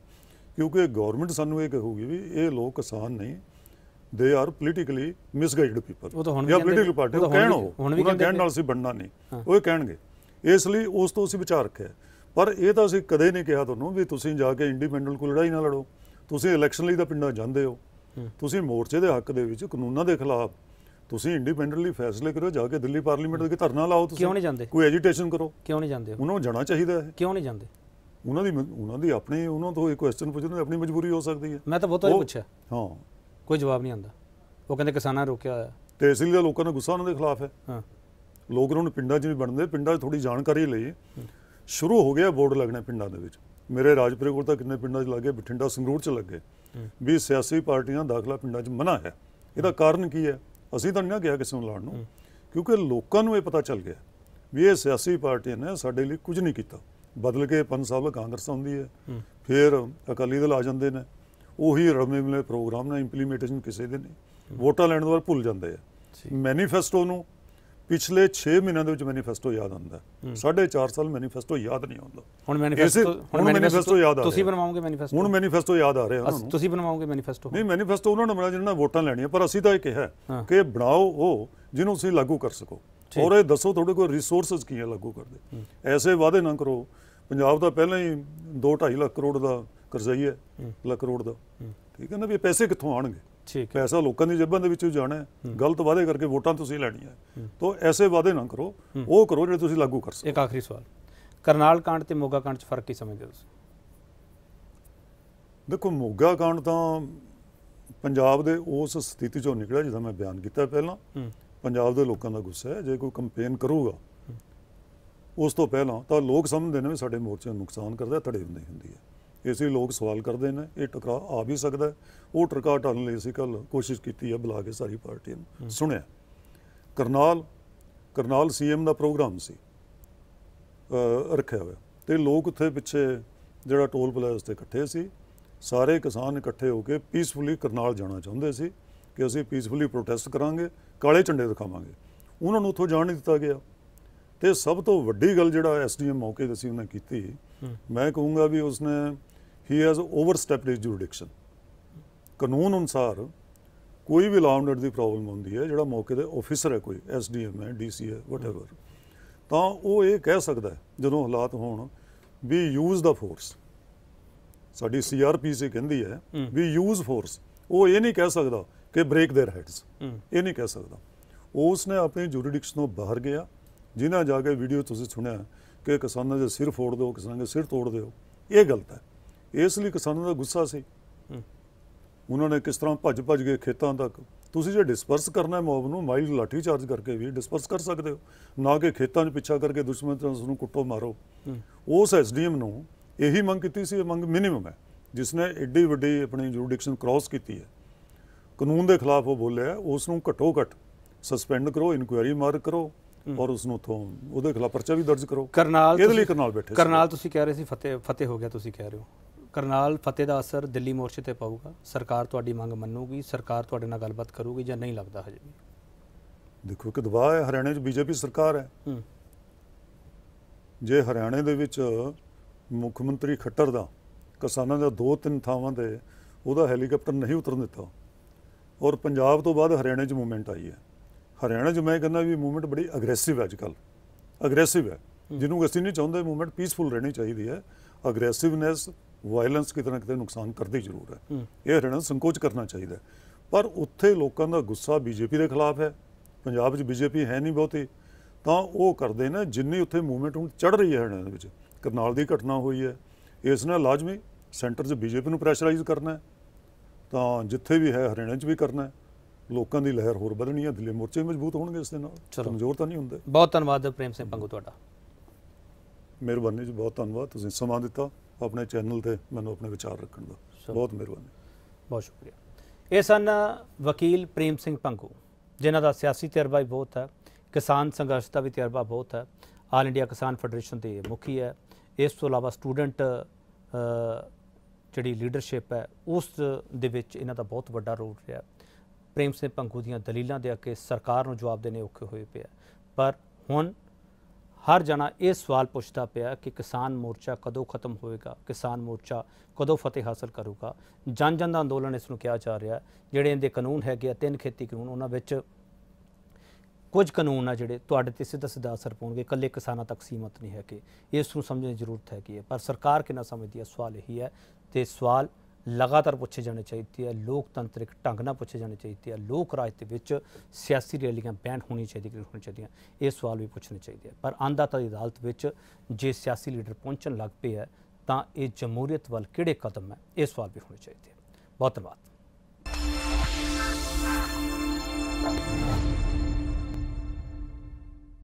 ਕਿਉਂਕਿ ਗਵਰਨਮੈਂਟ ਸਾਨੂੰ ਇਹ ਕਹੂਗੀ ਵੀ ਇਹ ਲੋਕ ਕਿਸਾਨ ਨਹੀਂ they are politically misguided people ਉਹ ਤਾਂ ਹੁਣ ਵੀ ਇਹ ਪੋਲੀਟੀਕਲ ਪਾਰਟੀ ਉਹ ਕਹਿਣ ਉਹ ਕਹਿੰਦੇ ਕਹਿਣ ਨਾਲ ਸੀ ਬਣਨਾ ਨਹੀਂ ਉਹ ਕਹਿਣਗੇ ਇਸ ਲਈ ਉਸ ਤੋਂ ਅਸੀਂ ਵਿਚਾਰ ਰੱਖਿਆ ਪਰ ਇਹ ਤਾਂ ਅਸੀਂ ਕਦੇ ਨਹੀਂ ਕਿਹਾ ਤੁਹਾਨੂੰ ਵੀ ਤੁਸੀਂ ਜਾ ਕੇ ਇੰਡੀਪੈਂਡੈਂਟ ਕੋ ਲੜਾਈ ਨਾ ਲੜੋ ਤੁਸੀਂ ਇਲੈਕਸ਼ਨ ਲਈ ਤਾਂ ਪਿੰਡਾਂ ਜਾਂਦੇ ਹੋ ਤੁਸੀਂ ਮੋਰਚੇ ਦੇ ਹੱਕ ਦੇ ਵਿੱਚ ਕਾਨੂੰਨਾਂ ਦੇ ਖਿਲਾਫ ਤੁਸੀਂ ਇੰਡੀਪੈਂਡੈਂਟਲੀ ਫੈਸਲੇ ਕਰੋ ਜਾ ਕੇ ਦਿੱਲੀ ਪਾਰਲੀਮੈਂਟ ਦੇ ਧਰਨਾ ਲਾਓ ਤੁਸੀਂ ਕਿਉਂ ਨਹੀਂ ਜਾਂਦੇ ਕੋਈ ਐਜੀਟੇਸ਼ਨ ਕਰੋ ਕਿਉਂ ਨਹੀਂ ਜਾਂਦੇ ਉਹਨਾਂ ਨੂੰ ਜਾਣਾ ਚਾਹੀਦਾ ਹੈ ਕਿਉਂ ਨਹੀਂ ਜਾਂਦੇ ਉਹਨਾਂ ਦੀ ਉਹਨਾਂ ਦੀ ਆਪਣੀ ਉਹਨਾਂ ਤੋਂ ਇਹ ਕੁਐਸਚਨ ਪੁੱਛਦੇ ਆਪਣੀ ਮਜਬੂਰੀ ਹੋ ਸਕਦੀ ਹੈ ਮੈਂ ਤਾਂ ਬਹੁਤ ਵਾਰ ਪੁੱਛਿਆ ਹਾਂ ਕੋਈ ਜਵਾਬ ਨਹੀਂ ਆਉਂਦਾ ਉਹ ਕਹਿੰਦੇ ਕਿਸਾਨਾਂ ਰੋਕਿਆ ਹੋਇਆ ਤੇ ਇਸ ਲਈ ਲੋਕਾਂ ਦਾ ਗੁੱਸਾ ਉਹਨਾਂ ਦੇ ਖਿਲਾਫ ਹੈ ਹਾਂ ਲੋਕ ਉਹਨਾਂ ਨੂੰ ਪਿੰਡਾਂ 'ਚ ਵੀ ਬਣਦੇ ਪਿੰਡਾਂ 'ਚ ਥੋੜੀ ਜਾਣਕਾਰੀ ਲਈ ਸ਼ੁਰੂ ਹੋ ਗਿਆ ਬੋਰਡ ਲੱਗਣਾ ਪਿੰਡਾਂ ਦੇ ਵਿੱਚ ਮੇਰੇ ਰਾਜਪੁਰੇ ਕੋਲ ਤਾਂ ਕਿੰਨੇ ਪਿੰਡਾਂ 'ਚ ਲੱਗੇ ਬਠਿੰਡਾ ਸੰਗਰੂਰ 'ਚ ਲੱਗੇ ਵੀ ਸਿਆਸੀ ਪਾਰਟੀਆਂ ਦਾਖਲਾ ਪਿੰਡਾਂ 'ਚ ਮਨਾ ਹੈ ਇਹਦਾ ਕਾਰਨ ਕੀ ਹੈ ਅਸੀਂ ਤਾਂ ਨਹੀਂ ਕਿਹਾ ਕਿਸੇ ਨੂੰ ਲੜਨ ਨੂੰ ਕਿਉਂਕਿ ਲੋਕਾਂ ਨੂੰ ਇਹ ਪਤਾ ਚੱਲ ਗਿਆ ਵੀ ਇਹ ਸਿਆਸੀ ਪਾਰਟੀਆਂ ਨੇ ਸਾਡੇ ਲਈ ਕੁਝ ਨਹੀਂ ਕੀਤਾ ਬਦਲ ਕੇ ਪੰਜ ਸਾਲ ਕਾਂਗਰਸ ਆਉਂਦੀ ਹੈ ਫਿਰ ਅਕਾਲੀ ਦਲ ਆ ਜਾਂਦੇ ਨੇ ਉਹੀ ਰਮੇਮਲੇ ਪ੍ਰੋਗਰਾਮ ਨਾ ਇੰਪਲੀਮੈਂਟੇਸ਼ਨ ਕਿਸੇ ਦੇ ਨਹੀਂ ਵੋਟਾਂ ਲੈਣ ਤੋਂ ਬਾਅਦ ਭੁੱਲ ਜਾਂਦੇ ਆ ਮੈਨੀਫੈਸਟੋ ਨੂੰ ਪਿਛਲੇ 6 ਮਹੀਨਿਆਂ ਦੇ ਵਿੱਚ ਮੈਨੀਫੈਸਟੋ ਯਾਦ ਆਉਂਦਾ ਸਾਢੇ 4 ਸਾਲ ਮੈਨੀਫੈਸਟੋ ਯਾਦ ਨਹੀਂ ਆਉਂਦਾ ਹੁਣ ਮੈਨੀਫੈਸਟੋ ਹੁਣ ਮੈਨੀਫੈਸਟੋ ਯਾਦ ਆ ਤੁਸੀਂ ਬਣਵਾਓਗੇ ਮੈਨੀਫੈਸਟੋ ਹੁਣ ਮੈਨੀਫੈਸਟੋ ਯਾਦ ਆ ਰਿਹਾ ਉਹਨਾਂ ਨੂੰ ਤੁਸੀਂ ਬਣਵਾਓਗੇ ਮੈਨੀਫੈਸਟੋ ਨਹੀਂ ਮੈਨੀਫੈਸਟੋ ਉਹਨਾਂ ਨੇ ਬਣਾਇਆ ਜਿਹਨਾਂ ਨੇ ਵੋਟਾਂ ਲੈਣੀਆਂ ਪਰ ਅਸੀਂ ਤਾਂ ਇਹ ਕਿਹਾ ਕਿ ਬਣਾਓ ਉਹ ਜਿਹਨੂੰ ਤੁਸੀਂ ਲਾਗੂ ਕਰ ਸਕੋ ਔਰ ਇਹ ਦੱਸੋ ਤੁਹਾਡੇ ਕੋਲ ਰਿਸੋਰਸਸ ਕੀ ਹੈ ਲਾਗੂ ਕਰਦੇ ਐਸੇ ਵਾਅਦੇ ਨਾ ਕਰੋ ਪੰਜਾਬ ਦਾ ਪਹਿਲਾਂ ਹੀ 2.5 ਲੱਖ ਕਰੋੜ ਦਾ ਕਰਜ਼ਾ ਹੀ ਹੈ ਲੱਖ ਕਰੋੜ ਦਾ ਠੀਕ ਹੈ ਨਾ ਵੀ ਪੈਸੇ ਕਿੱਥੋਂ ਆਣਗੇ ਠੀਕ ਪੈਸਾ ਲੋਕਾਂ ਦੀ ਜੇਬਾਂ ਦੇ ਵਿੱਚੋਂ ਜਾਣਾ ਹੈ ਗਲਤ ਵਾਅਦੇ ਕਰਕੇ ਵੋਟਾਂ ਤੁਸੀਂ ਲੈਣੀਆਂ ਤੋਂ ਐਸੇ ਵਾਅਦੇ ਨਾ ਕਰੋ ਉਹ ਕਰੋ ਜਿਹੜੇ ਤੁਸੀਂ ਲਾਗੂ ਕਰ ਸਕੋ ਇੱਕ ਆਖਰੀ ਸਵਾਲ ਕਰਨਾਲ ਕਾਂਡ ਤੇ ਮੋਗਾ ਕਾਂਡ 'ਚ ਫਰਕ ਕੀ ਸਮਝਦੇ ਤੁਸੀਂ ਦੇਖੋ ਮੋਗਾ ਕਾਂਡ ਤਾਂ ਪੰਜਾਬ ਦੇ ਉਸ ਸਥਿਤੀ ਚੋਂ ਨਿਕਲਿਆ ਜਿਹਦਾ ਮੈਂ ਬਿਆਨ ਕੀਤਾ ਪਹਿਲਾਂ ਪੰਜਾਬ ਦੇ ਲੋਕਾਂ ਦਾ ਗੁੱਸਾ ਹੈ ਜੇ ਕੋਈ ਕੰਪੇਨ ਕਰੂਗਾ ਉਸ ਤੋਂ ਪਹਿਲਾਂ ਤਾਂ ਲੋਕ ਸਮਝਦੇ ਨੇ ਵੀ ਸਾਡੇ ਮੋਰਚੇ ਨੂੰ ਨੁਕਸਾਨ ਕਰਦਾ ਥੜੇ ਹੁੰਦੀ ਹੁੰਦੀ ਹੈ ਇਸੇ ਲੋਕ ਸਵਾਲ ਕਰਦੇ ਨੇ ਇਹ ਟਕਰਾ ਆ ਵੀ ਸਕਦਾ ਉਹ ਟਕਰਾ ਟਾਲਣ ਲਈ ਅਸੀਂ ਕੱਲ ਕੋਸ਼ਿਸ਼ ਕੀਤੀ ਹੈ ਬੁਲਾ ਕੇ ਸਾਰੀ ਪਾਰਟੀ ਨੂੰ ਸੁਣਿਆ ਕਰਨਾਲ ਕਰਨਾਲ ਸੀਐਮ ਦਾ ਪ੍ਰੋਗਰਾਮ ਸੀ ਰੱਖਿਆ ਹੋਇਆ ਤੇ ਲੋਕ ਉੱਥੇ ਪਿੱਛੇ ਜਿਹੜਾ ਟੋਲ ਪਲਾਜ਼ਾ ਤੇ ਇਕੱਠੇ ਸੀ ਸਾਰੇ ਕਿਸਾਨ ਇਕੱਠੇ ਹੋ ਕੇ ਪੀਸਫੁਲੀ ਕਰਨਾਲ ਜਾਣਾ ਚਾਹੁੰਦੇ ਸੀ ਕਿ ਅਸੀਂ ਪੀਸਫੁਲੀ ਪ੍ਰੋਟੈਸਟ ਕਰਾਂਗੇ ਕਾਲੇ ਝੰਡੇ ਦਿਖਾਵਾਂਗੇ ਉਹਨਾਂ ਨੂੰ ਉੱਥੋਂ ਜਾਣ ਨਹੀਂ ਦਿੱਤਾ ਗਿਆ ਤੇ ਸਭ ਤੋਂ ਵੱਡੀ ਗੱਲ ਜਿਹੜਾ ਐਸਡੀਐਮ ਮੌਕੇ ਤੇ ਸੀ ਉਹਨੇ ਕੀਤੀ ਮੈਂ ਕਹੂੰਗਾ ਵੀ ਉਸਨੇ ਹੀ ਹੈਜ਼ ਓਵਰਸਟੈਪਡ ਹਿਸ ਜੁਰਿਡਿਕਸ਼ਨ ਕਾਨੂੰਨ ਅਨੁਸਾਰ ਕੋਈ ਵੀ ਲਾਅ ਦੀ ਪ੍ਰੋਬਲਮ ਹੁੰਦੀ ਹੈ ਜਿਹੜਾ ਮੌਕੇ ਤੇ ਆਫੀਸਰ ਹੈ ਕੋਈ ਐਸਡੀਐਮ ਹੈ ਡੀਸੀ ਹੈ ਵਾਟਐਵਰ ਤਾਂ ਉਹ ਇਹ ਕਹਿ ਸਕਦਾ ਜਦੋਂ ਹਾਲਾਤ ਹੋਣ ਵੀ ਯੂਜ਼ ਦਾ ਫੋਰਸ ਸਾਡੀ ਸੀਆਰਪੀਸੀ ਕਹਿੰਦੀ ਹੈ ਵੀ ਯੂਜ਼ ਫੋਰਸ ਉਹ ਇਹ ਨਹੀਂ ਕਹਿ ਸਕਦਾ ਕਿ ਬ੍ਰੇਕ देयर ਹੈਡਸ ਇਹ ਨਹੀਂ ਕਹਿ ਸਕਦਾ ਉਸ ਨੇ ਆਪਣੀ ਜੁਰਿਡਿਕਸ਼ਨ ਤੋਂ ਬਾਹਰ ਗਿਆ ਜਿਨ੍ਹਾਂ ਜਾ ਕੇ ਵੀਡੀਓ ਤੁਸੀਂ ਸੁਣਿਆ ਕਿ ਕਿਸਾਨਾਂ ਦੇ ਸਿਰ ਫੋੜ ਦਿਓ ਕਿਸਾਨਾਂ ਦੇ ਸਿਰ ਤੋੜ ਦਿਓ ਇਹ ਗਲਤ ਹੈ ਇਸ ਲਈ ਕਿਸਾਨਾਂ ਦਾ ਗੁੱਸਾ ਸੀ ਉਹਨਾਂ ਨੇ ਕਿਸ ਤਰ੍ਹਾਂ ਭੱਜ ਭੱਜ ਕੇ ਖੇਤਾਂ ਤੱਕ ਤੁਸੀਂ ਜੇ ਡਿਸਪਰਸ ਕਰਨਾ ਹੈ ਮੌਬ ਨੂੰ ਮਾਈਲ ਲਾਠੀ ਚਾਰਜ ਕਰਕੇ ਵੀ ਡਿਸਪਰਸ ਕਰ ਸਕਦੇ ਹੋ ਨਾ ਕਿ ਖੇਤਾਂ 'ਚ ਪਿੱਛਾ ਕਰਕੇ ਦੁਸ਼ਮਣ ਤੋਂ ਉਸ ਨੂੰ ਕੁੱਟੋ ਮਾਰੋ ਉਸ ਐਸਡੀਐਮ ਨੂੰ ਇਹੀ ਮੰਗ ਕੀਤੀ ਸੀ ਇਹ ਮੰਗ ਮਿਨੀਮਮ ਹੈ ਜਿਸ ਨੇ ਐਡੀ ਵੱਡੀ ਆਪਣੀ ਜੁਰਿਡਿਕਸ਼ਨ ਕ੍ਰਾਸ ਕੀਤੀ ਹੈ ਕਾਨੂੰਨ ਦੇ ਖਿਲਾਫ ਉਹ ਬੋਲਿਆ ਉਸ ਨੂੰ ਘਟੋ ਘਟ ਸਸਪੈਂਡ ਕਰੋ ਇਨਕੁਆਇਰੀ ਮਾਰ ਕਰੋ ਔਰ ਉਸ ਨੂੰ ਤੋਂ ਉਹਦੇ ਖਿਲਾਫ ਪਰਚਾ ਵੀ ਦਰਜ ਕਰੋ ਕਰਨਾਲ ਇਹਦੇ ਲਈ ਕਰਨਾਲ ਬੈਠੇ ਕਰਨਾਲ ਤੁਸੀਂ ਕਹਿ ਰਹੇ ਸੀ ਫਤਿਹ ਫਤਿਹ ਹੋ ਗਿਆ ਤੁਸੀਂ ਕਹਿ ਰਹੇ ਹੋ ਕਰਨਾਲ ਫਤਿਹ ਦਾ ਅਸਰ ਦਿੱਲੀ ਮੋਰਚੇ ਤੇ ਪਾਊਗਾ ਸਰਕਾਰ ਤੁਹਾਡੀ ਮੰਗ ਮੰਨੂਗੀ ਸਰਕਾਰ ਤੁਹਾਡੇ ਨਾਲ ਗੱਲਬਾਤ ਕਰੂਗੀ ਜਾਂ ਨਹੀਂ ਲੱਗਦਾ ਹਜੇ ਦੇਖੋ ਕਿ ਦਬਾਅ ਹੈ ਹਰਿਆਣੇ 'ਚ ਬੀਜੇਪੀ ਸਰਕਾਰ ਹੈ ਜੇ ਹਰਿਆਣੇ ਦੇ ਵਿੱਚ ਮੁੱਖ ਮੰਤਰੀ ਖੱਟਰ ਦਾ ਕਿਸਾਨਾਂ ਦਾ ਦੋ ਤਿੰਨ ਥਾਵਾਂ ਤੇ ਉਹਦਾ ਹੈਲੀਕਾਪਟਰ ਨਹੀਂ ਉਤਰਨ ਦਿੱਤਾ ਔਰ ਪੰਜਾਬ ਤੋਂ ਬਾਅਦ ਹਰਿਆਣੇ 'ਚ ਮੂਵਮੈਂਟ ਆਈ ਹੈ ਹਰਿਆਣਾ 'ਚ ਮੈਂ ਕਹਿੰਦਾ ਵੀ ਮੂਵਮੈਂਟ ਬੜੀ ਅਗਰੈਸਿਵ ਹੈ ਅੱਜਕੱਲ ਅਗਰੈਸਿਵ ਹੈ ਜਿਹਨੂੰ ਅਸੀਂ ਨਹੀਂ ਚਾਹੁੰਦੇ ਮੂਵਮੈਂਟ ਪੀਸਫੁਲ ਰਹਿਣੀ ਚਾਹੀਦੀ ਹੈ ਅਗਰੈਸਿਵਨੈਸ ਵਾਇਲੈਂਸ ਕਿਤੇ ਨਾ ਕਿਤੇ ਨੁਕਸਾਨ ਕਰਦੀ ਜ਼ਰੂਰ ਹੈ ਇਹ ਹਰਿਆਣਾ ਸੰਕੋਚ ਕਰਨਾ ਚਾਹੀਦਾ ਪਰ ਉੱਥੇ ਲੋਕਾਂ ਦਾ ਗੁੱਸਾ ਬੀਜੇਪੀ ਦੇ ਖਿਲਾਫ ਹੈ ਪੰਜਾਬ 'ਚ ਬੀਜੇਪੀ ਹੈ ਨਹੀਂ ਬਹੁਤੀ ਤਾਂ ਉਹ ਕਰਦੇ ਨੇ ਜਿੰਨੀ ਉੱਥੇ ਮੂਵਮੈਂਟ ਹੁਣ ਚੜ ਰਹੀ ਹੈ ਹਰਿਆਣਾ ਦੇ ਵਿੱਚ ਕਰਨਾਲ ਦੀ ਘਟਨਾ ਹੋਈ ਹੈ ਇਸ ਨਾਲ ਲਾਜ਼ਮੀ ਸੈਂਟਰ 'ਚ ਬੀਜੇਪੀ ਨੂੰ ਪ੍ਰੈਸ਼ਰਾਈਜ਼ ਕਰਨਾ ਹੈ ਤਾਂ ਜਿੱਥੇ ਵੀ ਹੈ ਹਰਿਆਣਾ 'ਚ ਵੀ ਕਰਨਾ ਹੈ ਲੋਕਾਂ ਦੀ ਲਹਿਰ ਹੋਰ ਵਧਣੀ ਹੈ ਦਿੱਲੀ ਮੋਰਚੇ ਮਜ਼ਬੂਤ ਹੋਣਗੇ ਇਸ ਦੇ ਨਾਲ ਕਮਜ਼ੋਰ ਤਾਂ ਨਹੀਂ ਹੁੰਦੇ ਬਹੁਤ ਧੰਨਵਾਦ ਪ੍ਰੇਮ ਸਿੰਘ ਪੰਗੂ ਤੁਹਾਡਾ ਮਿਹਰਬਾਨੀ ਜੀ ਬਹੁਤ ਧੰਨਵਾਦ ਤੁਸੀਂ ਸਮਾਂ ਦਿੱਤਾ ਆਪਣੇ ਚੈਨਲ ਤੇ ਮੈਨੂੰ ਆਪਣੇ ਵਿਚਾਰ ਰੱਖਣ ਦਾ ਬਹੁਤ ਮਿਹਰਬਾਨੀ ਬਹੁਤ ਸ਼ੁਕਰੀਆ ਇਹ ਸਨ ਵਕੀਲ ਪ੍ਰੇਮ ਸਿੰਘ ਪੰਗੂ ਜਿਨ੍ਹਾਂ ਦਾ ਸਿਆਸੀ ਤਜਰਬਾ ਬਹੁਤ ਹੈ ਕਿਸਾਨ ਸੰਘਰਸ਼ ਦਾ ਵੀ ਤਜਰਬਾ ਬਹੁਤ ਹੈ ਆਲ ਇੰਡੀਆ ਕਿਸਾਨ ਫੈਡਰੇਸ਼ਨ ਦੇ ਮੁਖੀ ਹੈ ਇਸ ਤੋਂ ਇਲਾਵਾ ਸਟੂਡੈਂਟ ਜਿਹੜੀ ਲੀਡਰਸ਼ਿਪ ਹੈ ਉਸ ਦੇ ਵਿੱਚ ਇਹਨਾਂ ਦਾ ਬਹੁਤ ਵੱਡਾ ਰੋਲ ਰਿਹਾ ਪ੍ਰੇਮ ਸਿੰਘ ਪੰਗੂ ਦੀਆਂ ਦਲੀਲਾਂ ਦੇ ਅੱਗੇ ਸਰਕਾਰ ਨੂੰ ਜਵਾਬ ਦੇਣੇ ਔਖੇ ਹੋਏ ਪਿਆ ਪਰ ਹੁਣ ਹਰ ਜਣਾ ਇਹ ਸਵਾਲ ਪੁੱਛਦਾ ਪਿਆ ਕਿ ਕਿਸਾਨ ਮੋਰਚਾ ਕਦੋਂ ਖਤਮ ਹੋਏਗਾ ਕਿਸਾਨ ਮੋਰਚਾ ਕਦੋਂ ਫਤਿਹ ਹਾਸਲ ਕਰੂਗਾ ਜਨ ਜਨ ਦਾ ਅੰਦੋਲਨ ਇਸ ਨੂੰ ਕਿਹਾ ਜਾ ਰਿਹਾ ਜਿਹੜੇ ਇਹਦੇ ਕਾਨੂੰਨ ਹੈਗੇ ਆ ਤਿੰਨ ਖੇਤੀ ਕਾਨੂੰਨ ਉਹਨਾਂ ਵਿੱਚ ਕੁਝ ਕਾਨੂੰਨ ਆ ਜਿਹੜੇ ਤੁਹਾਡੇ ਤੇ ਸਿੱਧਾ ਸਿੱਧਾ ਅਸਰ ਪਾਉਣਗੇ ਇਕੱਲੇ ਕਿਸਾਨਾਂ ਤੱਕ ਸੀਮਤ ਨਹੀਂ ਹੈ ਕਿ ਇਸ ਨੂੰ ਸਮਝਣ ਦੀ ਜ਼ਰੂਰਤ ਹੈ ਕਿ ਪਰ ਸਰਕਾਰ ਕਿੰਨਾ ਸਮਝਦੀ ਹੈ ਸਵਾਲ ਇਹੀ ਹੈ ਤੇ ਸਵਾਲ ਲਗਾਤਾਰ ਪੁੱਛੇ ਜਾਣੇ ਚਾਹੀਦੇ ਆ ਲੋਕਤੰਤਰਿਕ ਢੰਗ ਨਾਲ ਪੁੱਛੇ ਜਾਣੇ ਚਾਹੀਦੇ ਆ ਲੋਕ ਰਾਜ ਦੇ ਵਿੱਚ ਸਿਆਸੀ ਰੈਲੀਆਂ ਬੈਨ ਹੋਣੀ ਚਾਹੀਦੀ ਕਿ ਹੋਣੀ ਚਾਹੀਦੀਆਂ ਇਹ ਸਵਾਲ ਵੀ ਪੁੱਛਣੇ ਚਾਹੀਦੇ ਆ ਪਰ ਆਂਦਾ ਤਾਂ ਅਦਾਲਤ ਵਿੱਚ ਜੇ ਸਿਆਸੀ ਲੀਡਰ ਪਹੁੰਚਣ ਲੱਗ ਪਏ ਆ ਤਾਂ ਇਹ ਜਮਹੂਰੀਅਤ ਵੱਲ ਕਿਹੜੇ ਕਦਮ ਹੈ ਇਹ ਸਵਾਲ ਵੀ ਹੋਣੇ ਚਾਹੀਦੇ ਬਹੁਤ ਧੰਨਵਾਦ